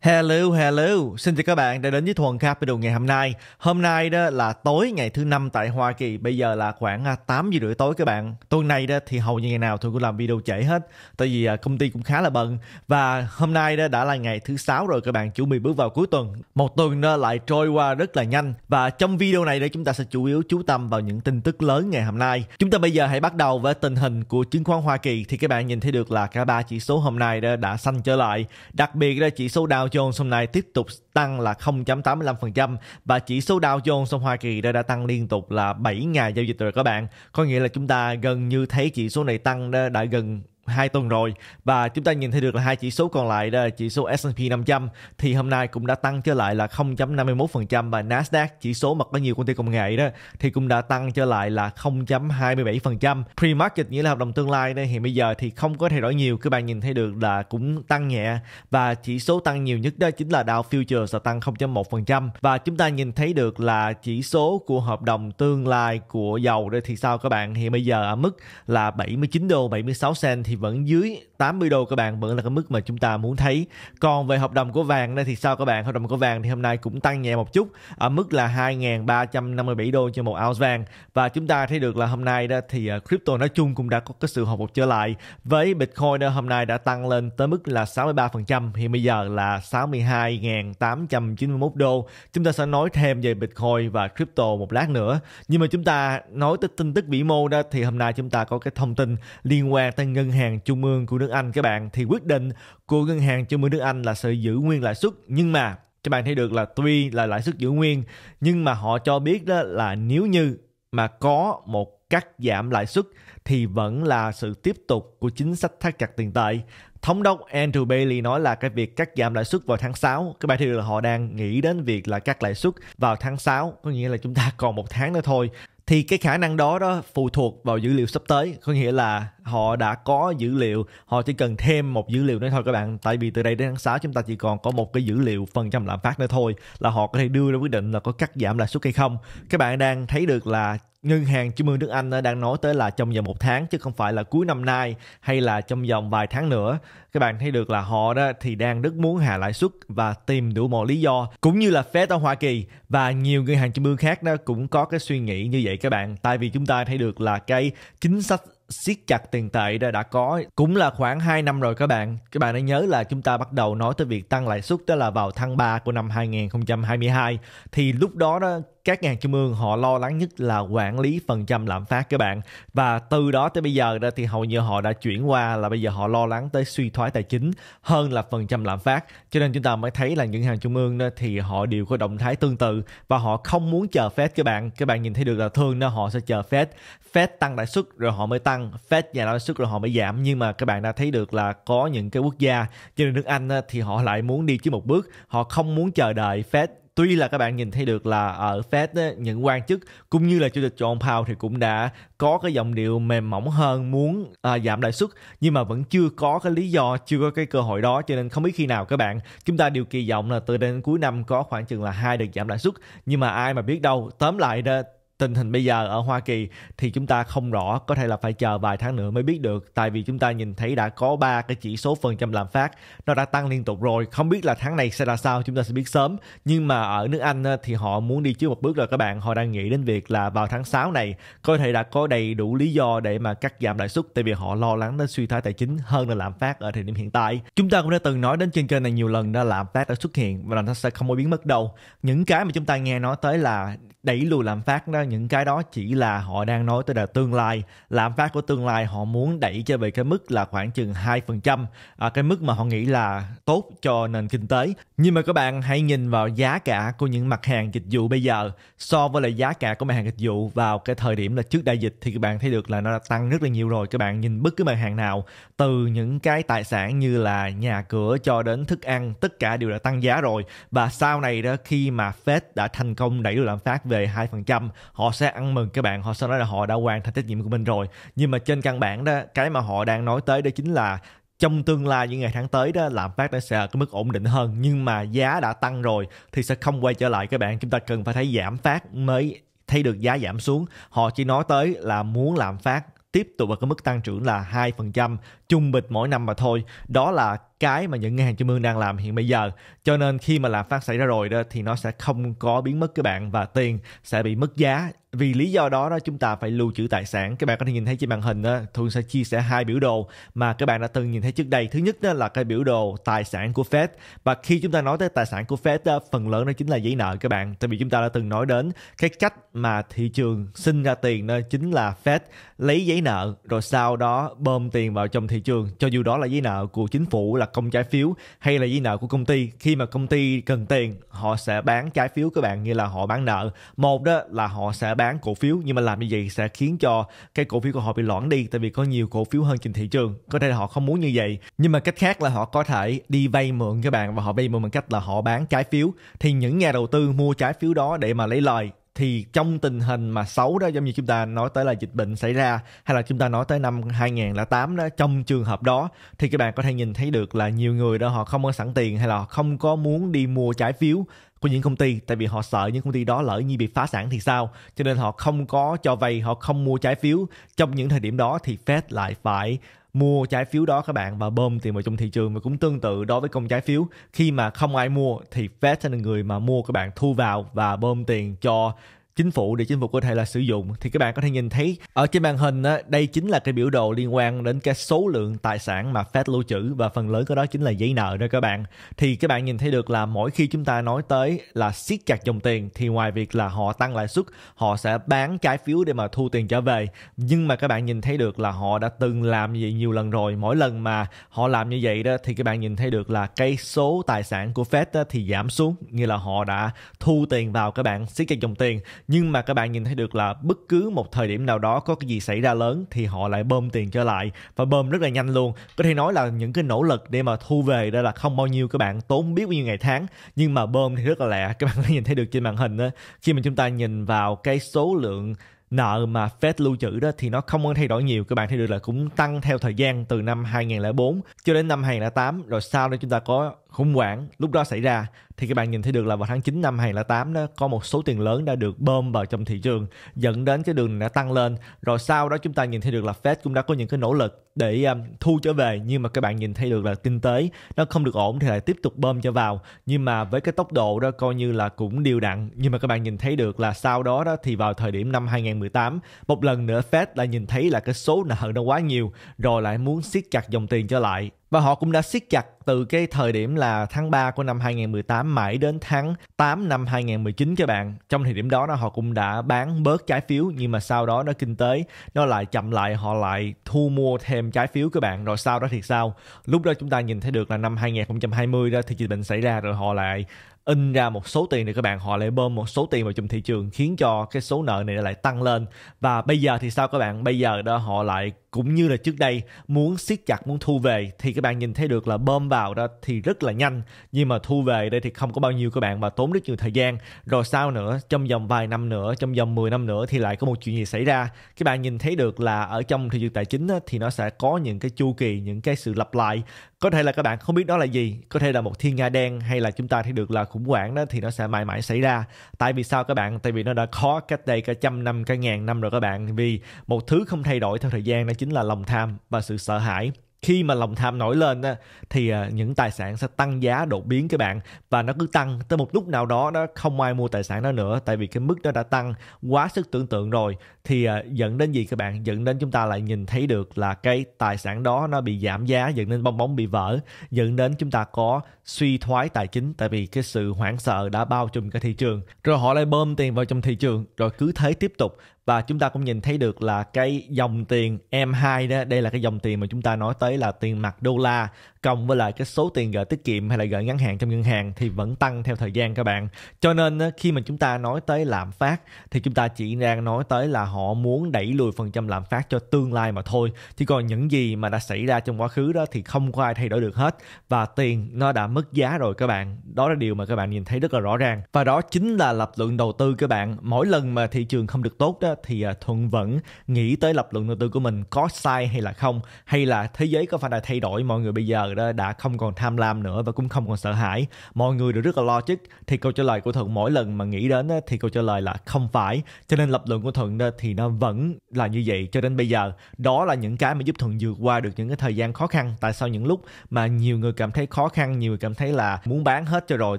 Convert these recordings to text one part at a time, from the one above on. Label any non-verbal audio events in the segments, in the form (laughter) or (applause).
Hello, hello. Xin chào các bạn đã đến với Thuần Capital ngày hôm nay. Hôm nay đó là tối ngày thứ năm tại Hoa Kỳ. Bây giờ là khoảng 8 à, giờ rưỡi tối các bạn. Tuần này đó thì hầu như ngày nào tôi cũng làm video trễ hết. Tại vì à, công ty cũng khá là bận. Và hôm nay đó đã là ngày thứ sáu rồi các bạn. Chuẩn bị bước vào cuối tuần. Một tuần đó lại trôi qua rất là nhanh. Và trong video này đó chúng ta sẽ chủ yếu chú tâm vào những tin tức lớn ngày hôm nay. Chúng ta bây giờ hãy bắt đầu với tình hình của chứng khoán Hoa Kỳ. Thì các bạn nhìn thấy được là cả ba chỉ số hôm nay đó đã xanh trở lại. Đặc biệt là chỉ số Dow Jones hôm nay tiếp tục tăng là 0.85% và chỉ số Dow Jones trong Hoa Kỳ đã, đã tăng liên tục là 7 ngày giao dịch rồi các bạn. Có nghĩa là chúng ta gần như thấy chỉ số này tăng đã, đã gần hai tuần rồi và chúng ta nhìn thấy được là hai chỉ số còn lại là chỉ số S&P 500 thì hôm nay cũng đã tăng trở lại là 0.51% và Nasdaq chỉ số mà có nhiều công ty công nghệ đó thì cũng đã tăng trở lại là 0.27%. Pre-market nghĩa là hợp đồng tương lai đây hiện bây giờ thì không có thay đổi nhiều các bạn nhìn thấy được là cũng tăng nhẹ và chỉ số tăng nhiều nhất đó chính là Dow Futures là tăng 0.1% và chúng ta nhìn thấy được là chỉ số của hợp đồng tương lai của dầu đây thì sao các bạn hiện bây giờ ở mức là 79 đô 76 cent thì vẫn dưới 80 đô các bạn vẫn là cái mức mà chúng ta muốn thấy. Còn về hợp đồng của vàng đây thì sao các bạn? Hợp đồng của vàng thì hôm nay cũng tăng nhẹ một chút ở mức là 2.357 đô cho một ounce vàng và chúng ta thấy được là hôm nay đó thì ờ, crypto nói chung cũng đã có cái sự hồi phục trở lại với Bitcoin đó hôm nay đã tăng lên tới mức là 63% hiện bây giờ là 62.891 đô. Chúng ta sẽ nói thêm về Bitcoin và crypto một lát nữa. Nhưng mà chúng ta nói tới tin tức vĩ mô đó thì hôm nay chúng ta có cái thông tin liên quan tới ngân hàng trung ương của nước nước Anh các bạn thì quyết định của ngân hàng cho mượn nước Anh là sự giữ nguyên lãi suất nhưng mà các bạn thấy được là tuy là lãi suất giữ nguyên nhưng mà họ cho biết đó là nếu như mà có một cắt giảm lãi suất thì vẫn là sự tiếp tục của chính sách thắt chặt tiền tệ. Thống đốc Andrew Bailey nói là cái việc cắt giảm lãi suất vào tháng 6, các bạn thấy được là họ đang nghĩ đến việc là cắt lãi suất vào tháng 6, có nghĩa là chúng ta còn một tháng nữa thôi thì cái khả năng đó đó phụ thuộc vào dữ liệu sắp tới có nghĩa là họ đã có dữ liệu họ chỉ cần thêm một dữ liệu nữa thôi các bạn tại vì từ đây đến tháng 6 chúng ta chỉ còn có một cái dữ liệu phần trăm lạm phát nữa thôi là họ có thể đưa ra quyết định là có cắt giảm lãi suất hay không các bạn đang thấy được là ngân hàng trung ương nước anh đang nói tới là trong vòng một tháng chứ không phải là cuối năm nay hay là trong vòng vài tháng nữa các bạn thấy được là họ đó thì đang rất muốn hạ lãi suất và tìm đủ mọi lý do cũng như là Fed ở Hoa Kỳ và nhiều ngân hàng trung ương khác đó cũng có cái suy nghĩ như vậy các bạn tại vì chúng ta thấy được là cái chính sách siết chặt tiền tệ đã, đã có cũng là khoảng 2 năm rồi các bạn. Các bạn đã nhớ là chúng ta bắt đầu nói tới việc tăng lãi suất đó là vào tháng 3 của năm 2022 thì lúc đó đó các ngân trung ương họ lo lắng nhất là quản lý phần trăm lạm phát các bạn và từ đó tới bây giờ đó thì hầu như họ đã chuyển qua là bây giờ họ lo lắng tới suy thoái tài chính hơn là phần trăm lạm phát cho nên chúng ta mới thấy là những hàng trung ương đó thì họ đều có động thái tương tự và họ không muốn chờ phép các bạn các bạn nhìn thấy được là thường nó họ sẽ chờ phép Fed tăng lãi suất rồi họ mới tăng Fed giảm lãi suất rồi họ mới giảm nhưng mà các bạn đã thấy được là có những cái quốc gia như nước Anh thì họ lại muốn đi chứ một bước họ không muốn chờ đợi Fed tuy là các bạn nhìn thấy được là ở ờ, Fed ấy, những quan chức cũng như là chủ tịch John Powell thì cũng đã có cái giọng điệu mềm mỏng hơn muốn à, giảm lãi suất nhưng mà vẫn chưa có cái lý do chưa có cái cơ hội đó cho nên không biết khi nào các bạn chúng ta đều kỳ vọng là từ đến cuối năm có khoảng chừng là hai đợt giảm lãi suất nhưng mà ai mà biết đâu tóm lại đó tình hình bây giờ ở Hoa Kỳ thì chúng ta không rõ, có thể là phải chờ vài tháng nữa mới biết được tại vì chúng ta nhìn thấy đã có ba cái chỉ số phần trăm lạm phát nó đã tăng liên tục rồi, không biết là tháng này sẽ là sao chúng ta sẽ biết sớm. Nhưng mà ở nước Anh ờ, thì họ muốn đi trước một bước rồi các bạn, họ đang nghĩ đến việc là vào tháng 6 này có thể đã có đầy đủ lý do để mà cắt giảm lãi suất tại vì họ lo lắng đến suy thoái tài chính hơn là lạm phát ở thời điểm hiện tại. Chúng ta cũng đã từng nói đến trên kênh này nhiều lần đó lạm phát đã xuất hiện và nó sẽ không có biến mất đâu. Những cái mà chúng ta nghe nói tới là đẩy lùi lạm phát đó những cái đó chỉ là họ đang nói tới là tương lai lạm phát của tương lai họ muốn đẩy cho về cái mức là khoảng chừng 2% à, cái mức mà họ nghĩ là tốt cho nền kinh tế nhưng mà các bạn hãy nhìn vào giá cả của những mặt hàng dịch vụ bây giờ so với lại giá cả của mặt hàng dịch vụ vào cái thời điểm là trước đại dịch thì các bạn thấy được là nó đã tăng rất là nhiều rồi các bạn nhìn bất cứ mặt hàng nào từ những cái tài sản như là nhà cửa cho đến thức ăn tất cả đều đã tăng giá rồi và sau này đó khi mà Fed đã thành công đẩy lùi lạm phát về 2%, họ sẽ ăn mừng các bạn, họ sẽ nói là họ đã hoàn thành trách nhiệm của mình rồi. Nhưng mà trên căn bản đó, cái mà họ đang nói tới đó chính là trong tương lai những ngày tháng tới đó lạm phát nó sẽ ở cái mức ổn định hơn nhưng mà giá đã tăng rồi thì sẽ không quay trở lại các bạn chúng ta cần phải thấy giảm phát mới thấy được giá giảm xuống họ chỉ nói tới là muốn lạm phát tiếp tục ở cái mức tăng trưởng là 2% chung bịch mỗi năm mà thôi đó là cái mà những ngân hàng trung ương đang làm hiện bây giờ cho nên khi mà lạm phát xảy ra rồi đó thì nó sẽ không có biến mất các bạn và tiền sẽ bị mất giá vì lý do đó đó chúng ta phải lưu trữ tài sản các bạn có thể nhìn thấy trên màn hình đó thường sẽ chia sẻ hai biểu đồ mà các bạn đã từng nhìn thấy trước đây thứ nhất đó là cái biểu đồ tài sản của Fed và khi chúng ta nói tới tài sản của Fed đó, phần lớn đó chính là giấy nợ các bạn tại vì chúng ta đã từng nói đến cái cách mà thị trường sinh ra tiền đó chính là Fed lấy giấy nợ rồi sau đó bơm tiền vào trong thị trường cho dù đó là giấy nợ của chính phủ là công trái phiếu hay là giấy nợ của công ty khi mà công ty cần tiền họ sẽ bán trái phiếu các bạn như là họ bán nợ một đó là họ sẽ bán cổ phiếu nhưng mà làm như vậy sẽ khiến cho cái cổ phiếu của họ bị loãng đi tại vì có nhiều cổ phiếu hơn trên thị trường có thể là họ không muốn như vậy nhưng mà cách khác là họ có thể đi vay mượn các bạn và họ vay mượn bằng cách là họ bán trái phiếu thì những nhà đầu tư mua trái phiếu đó để mà lấy lời thì trong tình hình mà xấu đó giống như chúng ta nói tới là dịch bệnh xảy ra hay là chúng ta nói tới năm 2008 đó trong trường hợp đó thì các bạn có thể nhìn thấy được là nhiều người đó họ không có sẵn tiền hay là không có muốn đi mua trái phiếu của những công ty tại vì họ sợ những công ty đó lỡ như bị phá sản thì sao cho nên họ không có cho vay họ không mua trái phiếu trong những thời điểm đó thì Fed lại phải mua trái phiếu đó các bạn và bơm tiền vào trong thị trường và cũng tương tự đối với công trái phiếu khi mà không ai mua thì Fed là người mà mua các bạn thu vào và bơm tiền cho chính phủ để chính phủ có thể là sử dụng thì các bạn có thể nhìn thấy ở trên màn hình á, đây chính là cái biểu đồ liên quan đến cái số lượng tài sản mà Fed lưu trữ và phần lớn của đó chính là giấy nợ đó các bạn thì các bạn nhìn thấy được là mỗi khi chúng ta nói tới là siết chặt dòng tiền thì ngoài việc là họ tăng lãi suất họ sẽ bán trái phiếu để mà thu tiền trở về nhưng mà các bạn nhìn thấy được là họ đã từng làm gì nhiều lần rồi mỗi lần mà họ làm như vậy đó thì các bạn nhìn thấy được là cái số tài sản của Fed á, thì giảm xuống như là họ đã thu tiền vào các bạn siết chặt dòng tiền nhưng mà các bạn nhìn thấy được là bất cứ một thời điểm nào đó có cái gì xảy ra lớn thì họ lại bơm tiền trở lại và bơm rất là nhanh luôn có thể nói là những cái nỗ lực để mà thu về đó là không bao nhiêu các bạn tốn biết bao nhiêu ngày tháng nhưng mà bơm thì rất là lẹ các bạn có nhìn thấy được trên màn hình đó khi mà chúng ta nhìn vào cái số lượng nợ mà Fed lưu trữ đó thì nó không có thay đổi nhiều các bạn thấy được là cũng tăng theo thời gian từ năm 2004 cho đến năm 2008 rồi sau đó chúng ta có khủng hoảng lúc đó xảy ra thì các bạn nhìn thấy được là vào tháng 9 năm 2008 đó có một số tiền lớn đã được bơm vào trong thị trường dẫn đến cái đường đã tăng lên rồi sau đó chúng ta nhìn thấy được là Fed cũng đã có những cái nỗ lực để um, thu trở về nhưng mà các bạn nhìn thấy được là kinh tế nó không được ổn thì lại tiếp tục bơm cho vào nhưng mà với cái tốc độ đó coi như là cũng điều đặn nhưng mà các bạn nhìn thấy được là sau đó đó thì vào thời điểm năm 2018 một lần nữa Fed lại nhìn thấy là cái số nợ nó quá nhiều rồi lại muốn siết chặt dòng tiền trở lại và họ cũng đã siết chặt từ cái thời điểm là tháng 3 của năm 2018 mãi đến tháng 8 năm 2019 các bạn. Trong thời điểm đó là họ cũng đã bán bớt trái phiếu nhưng mà sau đó nó kinh tế nó lại chậm lại họ lại thu mua thêm trái phiếu các bạn rồi sau đó thì sao? Lúc đó chúng ta nhìn thấy được là năm 2020 đó thì dịch bệnh xảy ra rồi họ lại in ra một số tiền thì các bạn họ lại bơm một số tiền vào trong thị trường khiến cho cái số nợ này lại tăng lên và bây giờ thì sao các bạn bây giờ đó họ lại cũng như là trước đây muốn siết chặt muốn thu về thì các bạn nhìn thấy được là bơm vào đó thì rất là nhanh nhưng mà thu về đây thì không có bao nhiêu các bạn và tốn rất nhiều thời gian rồi sao nữa trong vòng vài năm nữa trong vòng 10 năm nữa thì lại có một chuyện gì xảy ra các bạn nhìn thấy được là ở trong thị trường tài chính thì nó sẽ có những cái chu kỳ những cái sự lặp lại có thể là các bạn không biết đó là gì có thể là một thiên nga đen hay là chúng ta thấy được là khủng hoảng đó thì nó sẽ mãi mãi xảy ra tại vì sao các bạn tại vì nó đã khó cách đây cả trăm năm cả ngàn năm rồi các bạn vì một thứ không thay đổi theo thời gian đó chính là lòng tham và sự sợ hãi khi mà lòng tham nổi lên đó thì ờ, những tài sản sẽ tăng giá đột biến các bạn và nó cứ tăng tới một lúc nào đó nó không ai mua tài sản đó nữa tại vì cái mức đó đã tăng quá sức tưởng tượng rồi thì à, dẫn đến gì các bạn dẫn đến chúng ta lại nhìn thấy được là cái tài sản đó nó bị giảm giá dẫn đến bong bóng bị vỡ dẫn đến chúng ta có suy thoái tài chính tại vì cái sự hoảng sợ đã bao trùm cả thị trường rồi họ lại bơm tiền vào trong thị trường rồi cứ thế tiếp tục và chúng ta cũng nhìn thấy được là cái dòng tiền M2 đó đây là cái dòng tiền mà chúng ta nói tới là tiền mặt đô la cộng với lại cái số tiền gửi tiết kiệm hay là gửi ngắn hạn trong ngân hàng thì vẫn tăng theo thời gian các bạn cho nên khi mà chúng ta nói tới lạm phát thì chúng ta chỉ đang nói tới là họ muốn đẩy lùi phần trăm lạm phát cho tương lai mà thôi thì còn những gì mà đã xảy ra trong quá khứ đó thì không có ai thay đổi được hết và tiền nó đã mất giá rồi các bạn đó là điều mà các bạn nhìn thấy rất là rõ ràng và đó chính là lập luận đầu tư các bạn mỗi lần mà thị trường không được tốt đó thì à, thuận vẫn nghĩ tới lập luận đầu tư của mình có sai hay là không hay là thế giới có phải là thay đổi mọi người bây giờ đó đã không còn tham lam nữa và cũng không còn sợ hãi mọi người đều rất là lo logic thì câu trả lời của thuận mỗi lần mà nghĩ đến thì câu trả lời là không phải cho nên lập luận của thuận thì nó vẫn là như vậy cho đến bây giờ đó là những cái mà giúp thuận vượt qua được những cái thời gian khó khăn tại sao những lúc mà nhiều người cảm thấy khó khăn nhiều người cảm thấy là muốn bán hết cho rồi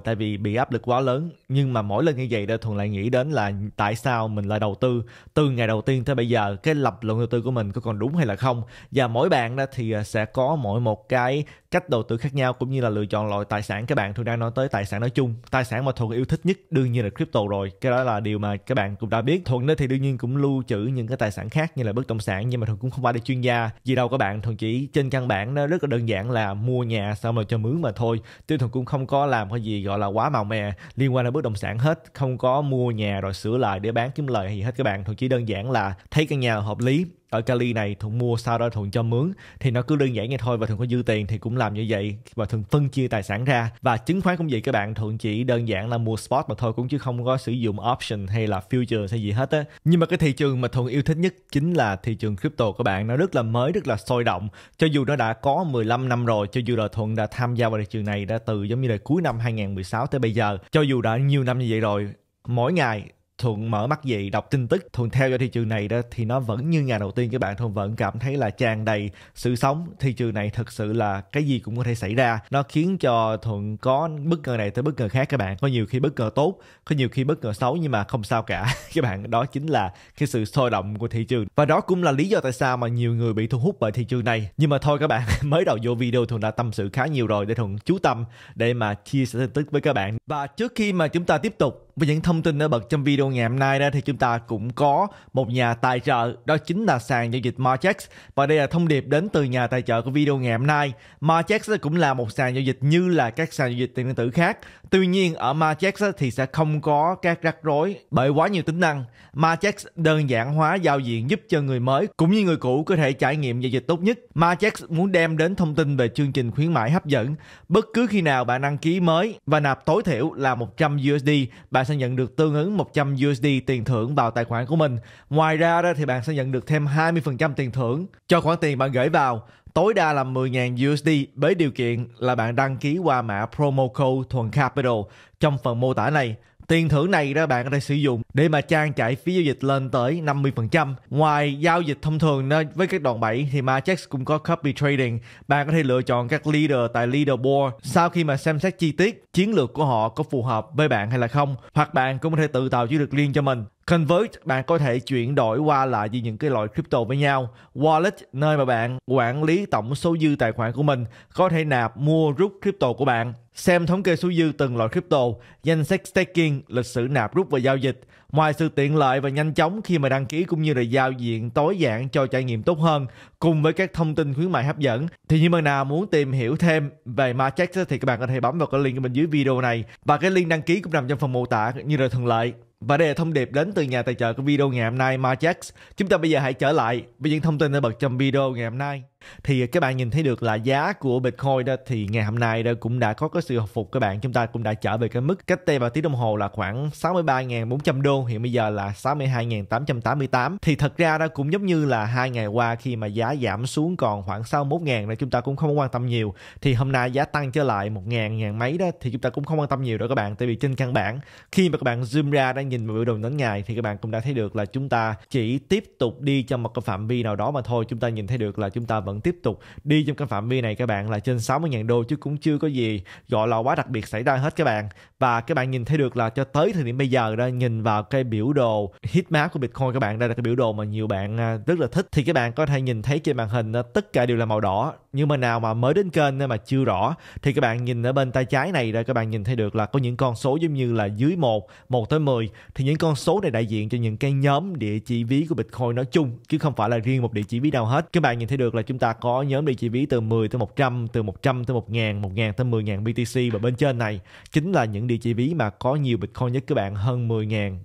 tại vì bị áp lực quá lớn nhưng mà mỗi lần như vậy để thuận lại nghĩ đến là tại sao mình lại đầu tư từ ngày đầu tiên tới bây giờ cái lập luận đầu tư của mình có còn đúng hay là không và mỗi bạn đó thì à, sẽ có mỗi một cái cách đầu tư khác nhau cũng như là lựa chọn loại tài sản các bạn thường đang nói tới tài sản nói chung tài sản mà thuận yêu thích nhất đương nhiên là crypto rồi cái đó là điều mà các bạn cũng đã biết thuận đó thì đương nhiên cũng luôn lưu trữ những cái tài sản khác như là bất động sản nhưng mà thường cũng không phải là chuyên gia gì đâu các bạn thường chỉ trên căn bản nó rất là đơn giản là mua nhà xong rồi cho mướn mà thôi chứ thường cũng không có làm cái gì gọi là quá màu mè liên quan đến bất động sản hết không có mua nhà rồi sửa lại để bán kiếm lời gì hết các bạn thường chỉ đơn giản là thấy căn nhà hợp lý ở Cali này thuận mua sau đó thuận cho mướn thì nó cứ đơn giản vậy thôi và thuận có dư tiền thì cũng làm như vậy và thuận phân chia tài sản ra và chứng khoán cũng vậy các bạn thuận chỉ đơn giản là mua spot mà thôi cũng chứ không có sử dụng option hay là future hay gì hết á nhưng mà cái thị trường mà thuận yêu thích nhất chính là thị trường crypto các bạn nó rất là mới rất là sôi động cho dù nó đã có 15 năm rồi cho dù là thuận đã tham gia vào thị trường này đã từ giống như là cuối năm 2016 tới bây giờ cho dù đã nhiều năm như vậy rồi mỗi ngày thuận mở mắt gì đọc tin tức thuận theo cho thị trường này đó thì nó vẫn như ngày đầu tiên các bạn thuận vẫn cảm thấy là tràn đầy sự sống thị trường này thật sự là cái gì cũng có thể xảy ra nó khiến cho thuận có bất ngờ này tới bất ngờ khác các bạn có nhiều khi bất ngờ tốt có nhiều khi bất ngờ xấu nhưng mà không sao cả (laughs) các bạn đó chính là cái sự sôi động của thị trường và đó cũng là lý do tại sao mà nhiều người bị thu hút bởi thị trường này nhưng mà thôi các bạn (laughs) mới đầu vô video thuận đã tâm sự khá nhiều rồi để thuận chú tâm để mà chia sẻ tin tức với các bạn và trước khi mà chúng ta tiếp tục với những thông tin nổi bật trong video ngày hôm nay đó thì chúng ta cũng có một nhà tài trợ đó chính là sàn giao dịch Marchex và đây là thông điệp đến từ nhà tài trợ của video ngày hôm nay. Marchex cũng là một sàn giao dịch như là các sàn giao dịch tiền điện tử khác. Tuy nhiên ở Marchex thì sẽ không có các rắc rối bởi quá nhiều tính năng. Marchex đơn giản hóa giao diện giúp cho người mới cũng như người cũ có thể trải nghiệm giao dịch tốt nhất. Marchex muốn đem đến thông tin về chương trình khuyến mãi hấp dẫn. Bất cứ khi nào bạn đăng ký mới và nạp tối thiểu là 100 USD, bạn bạn sẽ nhận được tương ứng 100 USD tiền thưởng vào tài khoản của mình. Ngoài ra đó thì bạn sẽ nhận được thêm 20% tiền thưởng cho khoản tiền bạn gửi vào, tối đa là 10.000 USD với điều kiện là bạn đăng ký qua mã promo code Thuần Capital trong phần mô tả này. Tiền thưởng này đó bạn có thể sử dụng để mà trang trải phí giao dịch lên tới 50%. Ngoài giao dịch thông thường với các đoạn bẩy thì Marchex cũng có copy trading. Bạn có thể lựa chọn các leader tại leaderboard sau khi mà xem xét chi tiết chiến lược của họ có phù hợp với bạn hay là không. Hoặc bạn cũng có thể tự tạo chiến lược riêng cho mình. Convert bạn có thể chuyển đổi qua lại giữa những cái loại crypto với nhau. Wallet nơi mà bạn quản lý tổng số dư tài khoản của mình, có thể nạp mua rút crypto của bạn, xem thống kê số dư từng loại crypto, danh sách staking, lịch sử nạp rút và giao dịch. Ngoài sự tiện lợi và nhanh chóng khi mà đăng ký cũng như là giao diện tối giản cho trải nghiệm tốt hơn cùng với các thông tin khuyến mại hấp dẫn thì như bạn nào muốn tìm hiểu thêm về Marchex thì các bạn có thể bấm vào cái link bên dưới video này và cái link đăng ký cũng nằm trong phần mô tả như là thường lệ. Và đây là thông điệp đến từ nhà tài trợ của video ngày hôm nay, Marjax. Chúng ta bây giờ hãy trở lại với những thông tin đã bật trong video ngày hôm nay thì các bạn nhìn thấy được là giá của Bitcoin đó thì ngày hôm nay đó cũng đã có cái sự hồi phục các bạn chúng ta cũng đã trở về cái mức cách đây vào tiếng đồng hồ là khoảng 63.400 đô hiện bây giờ là 62.888 thì thật ra đó cũng giống như là hai ngày qua khi mà giá giảm xuống còn khoảng 61.000 là chúng ta cũng không quan tâm nhiều thì hôm nay giá tăng trở lại 1.000 ngàn mấy đó thì chúng ta cũng không quan tâm nhiều đâu các bạn tại vì trên căn bản khi mà các bạn zoom ra đang nhìn vào biểu đồ đến ngày thì các bạn cũng đã thấy được là chúng ta chỉ tiếp tục đi trong một cái phạm vi nào đó mà thôi chúng ta nhìn thấy được là chúng ta vẫn vẫn tiếp tục đi trong cái phạm vi này các bạn là trên 60.000 đô chứ cũng chưa có gì gọi là quá đặc biệt xảy ra hết các bạn và các bạn nhìn thấy được là cho tới thời điểm bây giờ đó nhìn vào cái biểu đồ heatmap của Bitcoin các bạn đây là cái biểu đồ mà nhiều bạn à, rất là thích thì các bạn có thể nhìn thấy trên màn hình tất cả đều là màu đỏ nhưng mà nào mà mới đến kênh mà chưa rõ thì các bạn nhìn ở bên tay trái này rồi các bạn nhìn thấy được là có những con số giống như là dưới 1, 1 tới 10 thì những con số này đại diện cho những cái nhóm địa chỉ ví của Bitcoin nói chung chứ không phải là riêng một địa chỉ ví nào hết. Các bạn nhìn thấy được là chúng ta có nhóm địa chỉ ví từ 10 tới 100, từ 100 tới 1000, 1000 tới 10.000 BTC và bên trên này chính là những địa chỉ ví mà có nhiều Bitcoin nhất các bạn hơn 10.000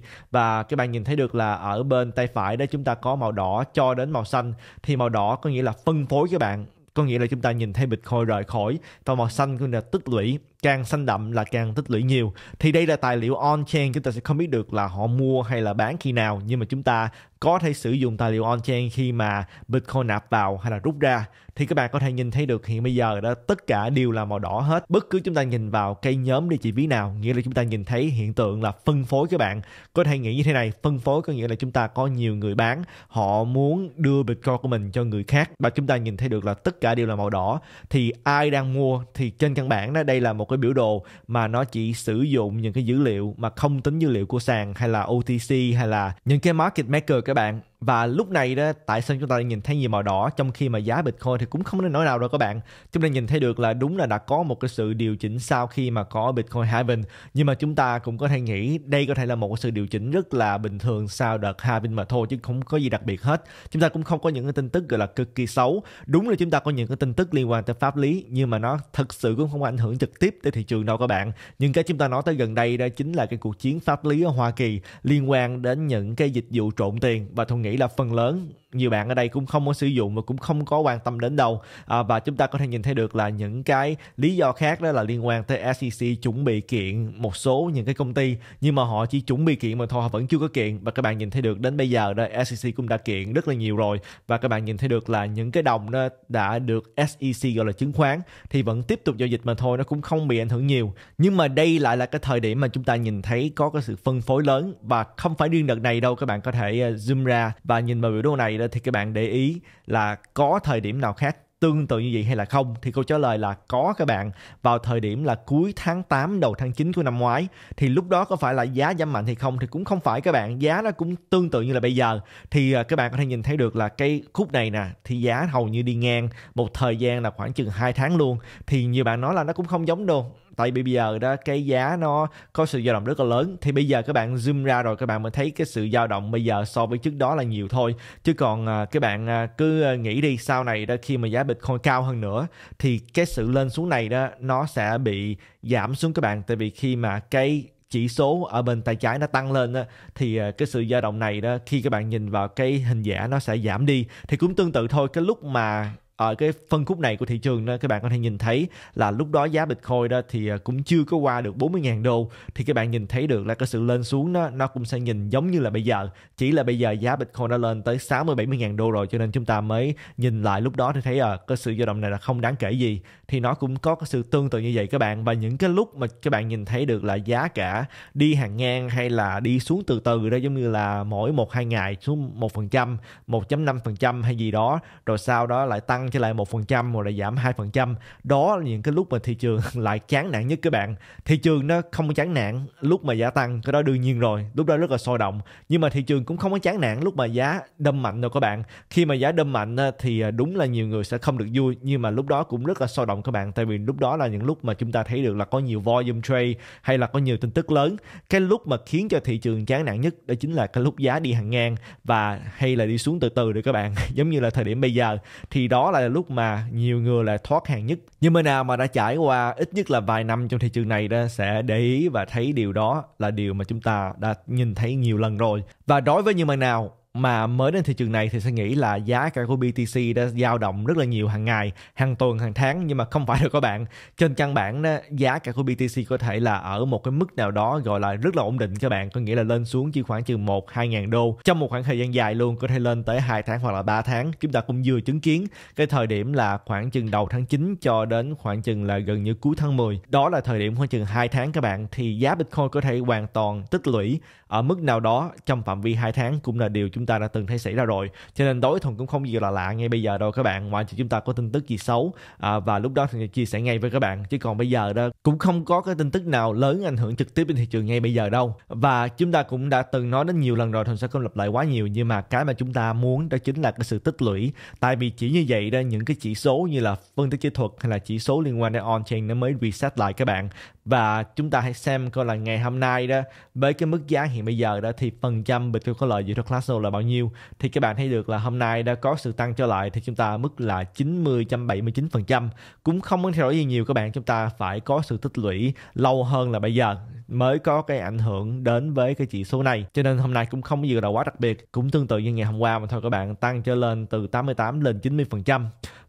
BTC và các bạn nhìn thấy được là ở bên tay phải đó chúng ta có màu đỏ cho đến màu xanh thì màu đỏ có nghĩa là phân phối các bạn có nghĩa là chúng ta nhìn thấy Bitcoin rời khỏi và màu xanh có nghĩa là tích lũy càng xanh đậm là càng tích lũy nhiều thì đây là tài liệu on chain chúng ta sẽ không biết được là họ mua hay là bán khi nào nhưng mà chúng ta có thể sử dụng tài liệu on chain khi mà bitcoin nạp vào hay là rút ra thì các bạn có thể nhìn thấy được hiện bây giờ đó tất cả đều là màu đỏ hết bất cứ chúng ta nhìn vào cây nhóm đi chỉ ví nào nghĩa là chúng ta nhìn thấy hiện tượng là phân phối các bạn có thể nghĩ như thế này phân phối có nghĩa là chúng ta có nhiều người bán họ muốn đưa bitcoin của mình cho người khác và chúng ta nhìn thấy được là tất cả đều là màu đỏ thì ai đang mua thì trên căn bản đó đây là một cái cái biểu đồ mà nó chỉ sử dụng những cái dữ liệu mà không tính dữ liệu của sàn hay là OTC hay là những cái market maker các bạn và lúc này đó tại sao chúng ta nhìn thấy nhiều màu đỏ trong khi mà giá Bitcoin thì cũng không đến nỗi nào đâu các bạn chúng ta nhìn thấy được là đúng là đã có một cái sự điều chỉnh sau khi mà có Bitcoin halving nhưng mà chúng ta cũng có thể nghĩ đây có thể là một cái sự điều chỉnh rất là bình thường sau đợt halving mà thôi chứ không có gì đặc biệt hết chúng ta cũng không có những cái tin tức gọi là cực kỳ xấu đúng là chúng ta có những cái tin tức liên quan tới pháp lý nhưng mà nó thật sự cũng không ảnh hưởng trực tiếp tới thị trường đâu các bạn nhưng cái chúng ta nói tới gần đây đó chính là cái cuộc chiến pháp lý ở Hoa Kỳ liên quan đến những cái dịch vụ trộn tiền và thu nghĩ là phần lớn nhiều bạn ở đây cũng không có sử dụng và cũng không có quan tâm đến đâu à, và chúng ta có thể nhìn thấy được là những cái lý do khác đó là liên quan tới SEC chuẩn bị kiện một số những cái công ty nhưng mà họ chỉ chuẩn bị kiện mà thôi họ vẫn chưa có kiện và các bạn nhìn thấy được đến bây giờ đó SEC cũng đã kiện rất là nhiều rồi và các bạn nhìn thấy được là những cái đồng đó đã được SEC gọi là chứng khoán thì vẫn tiếp tục giao dịch mà thôi nó cũng không bị ảnh hưởng nhiều nhưng mà đây lại là cái thời điểm mà chúng ta nhìn thấy có cái sự phân phối lớn và không phải riêng đợt này đâu các bạn có thể à, zoom ra và nhìn vào biểu đồ này đó thì các bạn để ý là có thời điểm nào khác tương tự như vậy hay là không thì câu trả lời là có các bạn vào thời điểm là cuối tháng 8 đầu tháng 9 của năm ngoái thì lúc đó có phải là giá giảm mạnh thì không thì cũng không phải các bạn giá nó cũng tương tự như là bây giờ thì à, các bạn có thể nhìn thấy được là cái khúc này nè thì giá hầu như đi ngang một thời gian là khoảng chừng hai tháng luôn thì nhiều bạn nói là nó cũng không giống đâu tại bây giờ đó cái giá nó có sự dao động rất là lớn thì bây giờ các bạn zoom ra rồi các bạn mới thấy cái sự dao động bây giờ so với trước đó là nhiều thôi chứ còn à, các bạn à, cứ à, nghĩ đi sau này đó khi mà giá bitcoin cao hơn nữa thì cái sự lên xuống này đó nó sẽ bị giảm xuống các bạn tại vì khi mà cái chỉ số ở bên tay trái nó tăng lên đó, thì cái sự dao động này đó khi các bạn nhìn vào cái hình vẽ nó sẽ giảm đi thì cũng tương tự thôi cái lúc mà ở ờ, cái phân khúc này của thị trường đó các bạn có thể nhìn thấy là lúc đó giá Bitcoin đó thì ờ, cũng chưa có qua được 40.000 đô thì các bạn nhìn thấy được là cái sự lên xuống đó nó cũng sẽ nhìn giống như là bây giờ chỉ là bây giờ giá Bitcoin đã lên tới 60 70.000 đô rồi cho nên chúng ta mới nhìn lại lúc đó thì thấy à cái sự dao động này là không đáng kể gì thì nó cũng có cái sự tương tự như vậy các bạn và những cái lúc mà các bạn nhìn thấy được là giá cả đi hàng ngang hay là đi xuống từ từ đó giống như là mỗi một hai ngày xuống một phần trăm một chấm năm phần trăm hay gì đó rồi sau đó lại tăng tăng trở lại một phần trăm hoặc là giảm hai phần trăm đó là những cái lúc mà thị trường (laughs) lại chán nản nhất các bạn thị trường nó không chán nản lúc mà giá tăng cái đó đương nhiên rồi lúc đó rất là sôi động nhưng mà thị trường cũng không có chán nản lúc mà giá đâm mạnh đâu các bạn khi mà giá đâm mạnh thì à, đúng là nhiều người sẽ không được vui nhưng mà lúc đó cũng rất là sôi động các bạn tại vì lúc đó là những lúc mà chúng ta thấy được là có nhiều volume trade hay là có nhiều tin tức lớn cái lúc mà khiến cho thị trường chán nản nhất đó chính là cái lúc giá đi hàng ngang và hay là đi xuống từ từ được các bạn (laughs) giống như là thời điểm bây giờ thì đó là lại là lúc mà nhiều người là thoát hàng nhất nhưng mà nào mà đã trải qua ít nhất là vài năm trong thị trường này đó sẽ để ý và thấy điều đó là điều mà chúng ta đã nhìn thấy nhiều lần rồi và đối với những bạn nào mà mới đến thị trường này thì sẽ nghĩ là giá cả của BTC đã dao động rất là nhiều hàng ngày, hàng tuần, hàng tháng nhưng mà không phải đâu các bạn. Trên căn bản đó, giá cả của BTC có thể là ở một cái mức nào đó gọi là rất là ổn định các bạn, có nghĩa là lên xuống chỉ khoảng chừng 1 2 ngàn đô trong một khoảng thời gian dài luôn, có thể lên tới 2 tháng hoặc là 3 tháng. Chúng ta cũng vừa chứng kiến cái thời điểm là khoảng chừng đầu tháng 9 cho đến khoảng chừng là gần như cuối tháng 10. Đó là thời điểm khoảng chừng 2 tháng các bạn thì giá Bitcoin có thể hoàn toàn tích lũy ở mức nào đó trong phạm vi 2 tháng cũng là điều chúng chúng ta đã từng thấy xảy ra rồi cho nên tối thuần cũng không gì là lạ ngay bây giờ đâu các bạn ngoại trừ chúng ta có tin tức gì xấu à, và lúc đó thì chia sẻ ngay với các bạn chứ còn bây giờ đó cũng không có cái tin tức nào lớn ảnh hưởng trực tiếp đến thị trường ngay bây giờ đâu và chúng ta cũng đã từng nói đến nhiều lần rồi thành sẽ không lặp lại quá nhiều nhưng mà cái mà chúng ta muốn đó chính là cái sự tích lũy tại vì chỉ như vậy đó những cái chỉ số như là phân tích kỹ thuật hay là chỉ số liên quan đến on chain nó mới reset lại các bạn và chúng ta hãy xem coi là ngày hôm nay đó với cái mức giá hiện bây giờ đó thì phần trăm Bitcoin có lợi dựa trên Classnode là bao nhiêu thì các bạn thấy được là hôm nay đã có sự tăng trở lại thì chúng ta mức là 90.79% cũng không có thay đổi gì nhiều các bạn chúng ta phải có sự tích lũy lâu hơn là bây giờ mới có cái ảnh hưởng đến với cái chỉ số này cho nên hôm nay cũng không có gì là quá đặc biệt cũng tương tự như ngày hôm qua mà thôi các bạn tăng trở lên từ 88 lên 90%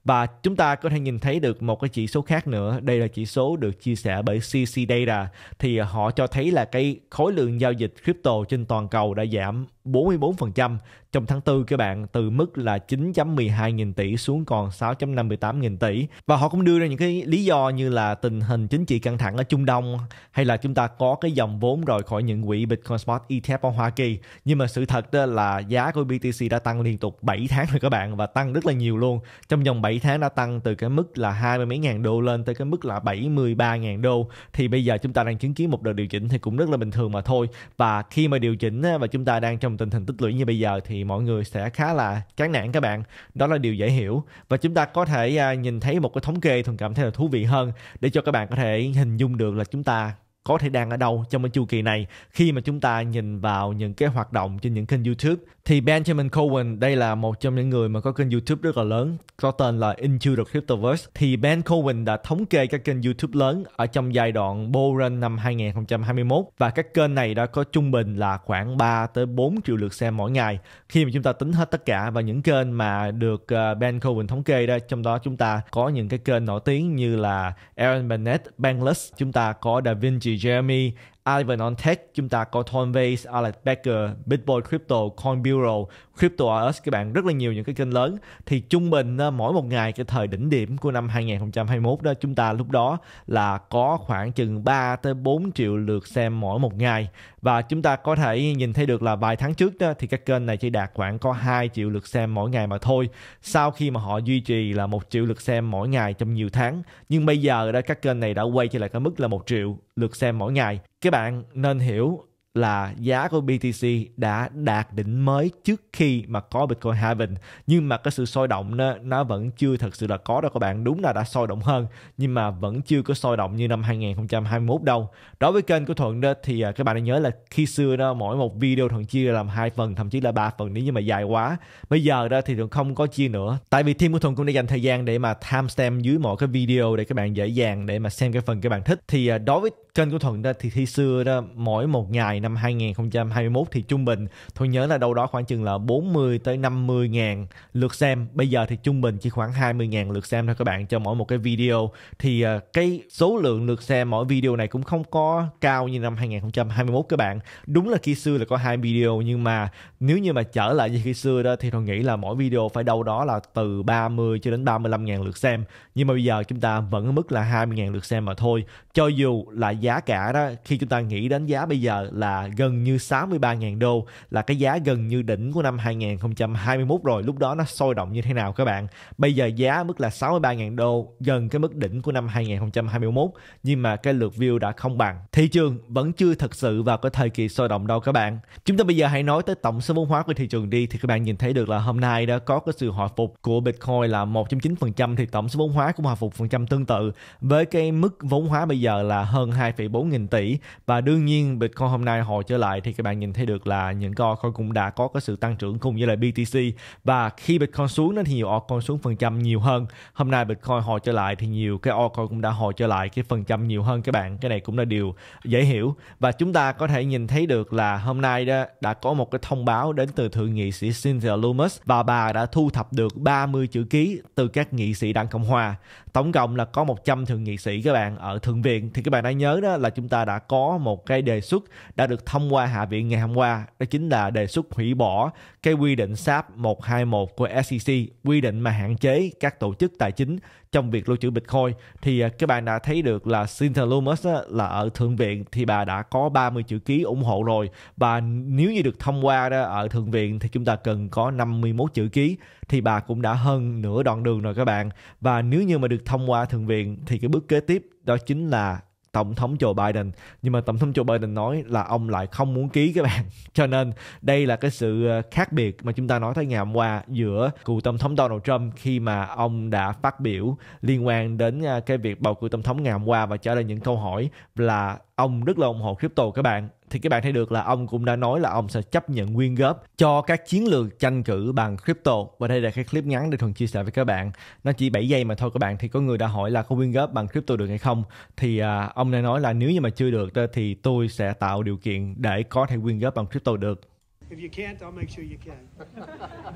và chúng ta có thể nhìn thấy được một cái chỉ số khác nữa, đây là chỉ số được chia sẻ bởi CC Data thì họ cho thấy là cái khối lượng giao dịch crypto trên toàn cầu đã giảm 44% trong tháng 4 các bạn từ mức là 9.12 nghìn tỷ xuống còn 6.58 nghìn tỷ và họ cũng đưa ra những cái lý do như là tình hình chính trị căng thẳng ở Trung Đông hay là chúng ta có cái dòng vốn rời khỏi những quỹ Bitcoin Spot ETF ở Hoa Kỳ nhưng mà sự thật đó là giá của BTC đã tăng liên tục 7 tháng rồi các bạn và tăng rất là nhiều luôn trong vòng 7 tháng đã tăng từ cái mức là hai mươi mấy ngàn đô lên tới cái mức là 73 ngàn đô thì bây giờ chúng ta đang chứng kiến một đợt điều chỉnh thì cũng rất là bình thường mà thôi và khi mà điều chỉnh và chúng ta đang trong tình hình tích lũy như bây giờ thì mọi người sẽ khá là chán nản các bạn đó là điều dễ hiểu và chúng ta có thể à, nhìn thấy một cái thống kê thường cảm thấy là thú vị hơn để cho các bạn có thể hình dung được là chúng ta có thể đang ở đâu trong cái chu kỳ này khi mà chúng ta nhìn vào những cái hoạt động trên những kênh YouTube thì Benjamin Cohen đây là một trong những người mà có kênh YouTube rất là lớn có tên là Into the Cryptoverse thì Ben Cohen đã thống kê các kênh YouTube lớn ở trong giai đoạn bull run năm 2021 và các kênh này đã có trung bình là khoảng 3 tới 4 triệu lượt xem mỗi ngày khi mà chúng ta tính hết tất cả và những kênh mà được ờ, Ben Cohen thống kê đó trong đó chúng ta có những cái kênh nổi tiếng như là Aaron Bennett, Bankless, chúng ta có Da Vinci Jeremy, Ivan Tech, chúng ta có Coinbase, Alex Becker, Bitboy Crypto, Coin Bureau, Crypto us các bạn rất là nhiều những cái kênh lớn thì trung bình ờ, mỗi một ngày cái thời đỉnh điểm của năm 2021 đó chúng ta lúc đó là có khoảng chừng 3 tới 4 triệu lượt xem mỗi một ngày và chúng ta có thể nhìn thấy được là vài tháng trước đó thì các kênh này chỉ đạt khoảng có 2 triệu lượt xem mỗi ngày mà thôi sau khi mà họ duy trì là một triệu lượt xem mỗi ngày trong nhiều tháng nhưng bây giờ đó các kênh này đã quay trở lại cái mức là một triệu lượt xem mỗi ngày các bạn nên hiểu là giá của BTC đã đạt đỉnh mới trước khi mà có Bitcoin halving nhưng mà cái sự sôi động nó, nó vẫn chưa thật sự là có đâu các bạn đúng là đã sôi động hơn nhưng mà vẫn chưa có sôi động như năm 2021 đâu đối với kênh của Thuận đó thì à, các bạn nhớ là khi xưa đó mỗi một video Thuận chia làm hai phần thậm chí là ba phần nếu như mà dài quá bây giờ đó thì Thuận không có chia nữa tại vì team của Thuận cũng đã dành thời gian để mà timestamp dưới mọi cái video để các bạn dễ dàng để mà xem cái phần các bạn thích thì à, đối với kênh của Thuận đó thì khi xưa đó mỗi một ngày năm 2021 thì trung bình tôi nhớ là đâu đó khoảng chừng là 40 tới 50 ngàn lượt xem bây giờ thì trung bình chỉ khoảng 20 ngàn lượt xem thôi các bạn cho mỗi một cái video thì à, cái số lượng lượt xem mỗi video này cũng không có cao như năm 2021 các bạn đúng là khi xưa là có hai video nhưng mà nếu như mà trở lại như khi xưa đó thì tôi nghĩ là mỗi video phải đâu đó là từ 30 cho đến 35 ngàn lượt xem nhưng mà bây giờ chúng ta vẫn ở mức là 20 ngàn lượt xem mà thôi cho dù là giá giá cả đó khi chúng ta nghĩ đến giá bây giờ là gần như 63.000 đô là cái giá gần như đỉnh của năm 2021 rồi lúc đó nó sôi động như thế nào các bạn bây giờ giá mức là 63.000 đô gần cái mức đỉnh của năm 2021 nhưng mà cái lượt view đã không bằng thị trường vẫn chưa thật sự vào cái thời kỳ sôi động đâu các bạn chúng ta bây giờ hãy nói tới tổng số vốn hóa của thị trường đi thì các bạn nhìn thấy được là hôm nay đã có cái sự hồi phục của Bitcoin là 1.9% thì tổng số vốn hóa cũng hồi phục phần trăm tương tự với cái mức vốn hóa bây giờ là hơn 2 2,4 nghìn tỷ và đương nhiên Bitcoin hôm nay hồi trở lại thì các bạn nhìn thấy được là những cái altcoin cũng đã có cái sự tăng trưởng cùng với lại BTC và khi Bitcoin xuống nên thì nhiều altcoin xuống phần trăm nhiều hơn hôm nay Bitcoin hồi trở lại thì nhiều cái altcoin cũng đã hồi trở lại cái phần trăm nhiều hơn các bạn cái này cũng là điều dễ hiểu và chúng ta có thể nhìn thấy được là hôm nay đó đã có một cái thông báo đến từ thượng nghị sĩ Cynthia Lummis và bà đã thu thập được 30 chữ ký từ các nghị sĩ đảng Cộng Hòa tổng cộng là có 100 thượng nghị sĩ các bạn ở thượng viện thì các bạn đã nhớ đó đó là chúng ta đã có một cái đề xuất đã được thông qua Hạ viện ngày hôm qua, đó chính là đề xuất hủy bỏ cái quy định SAP 121 của SEC, quy định mà hạn chế các tổ chức tài chính trong việc lưu trữ Bitcoin. Thì à, các bạn đã thấy được là Cynthia Lumos là ở Thượng viện thì bà đã có 30 chữ ký ủng hộ rồi và nếu như được thông qua đó ở Thượng viện thì chúng ta cần có 51 chữ ký thì bà cũng đã hơn nửa đoạn đường rồi các bạn. Và nếu như mà được thông qua Thượng viện thì cái bước kế tiếp đó chính là tổng thống Joe Biden nhưng mà tổng thống Joe Biden nói là ông lại không muốn ký các bạn (laughs) cho nên đây là cái sự ờ, khác biệt mà chúng ta nói tới ngày hôm qua giữa cựu tổng thống Donald Trump khi mà ông đã phát biểu liên quan đến ờ, cái việc bầu cử tổng thống ngày hôm qua và trả lời những câu hỏi là ông rất là ủng hộ crypto các bạn thì các bạn thấy được là ông cũng đã nói là ông sẽ chấp nhận quyên góp cho các chiến lược tranh cử bằng crypto và đây là cái clip ngắn để thuần chia sẻ với các bạn nó chỉ 7 giây mà thôi các bạn thì có người đã hỏi là có quyên góp bằng crypto được hay không thì à, ông đã nói là nếu như mà chưa được thì tôi sẽ tạo điều kiện để có thể quyên góp bằng crypto được If you can't, I'll make sure you can.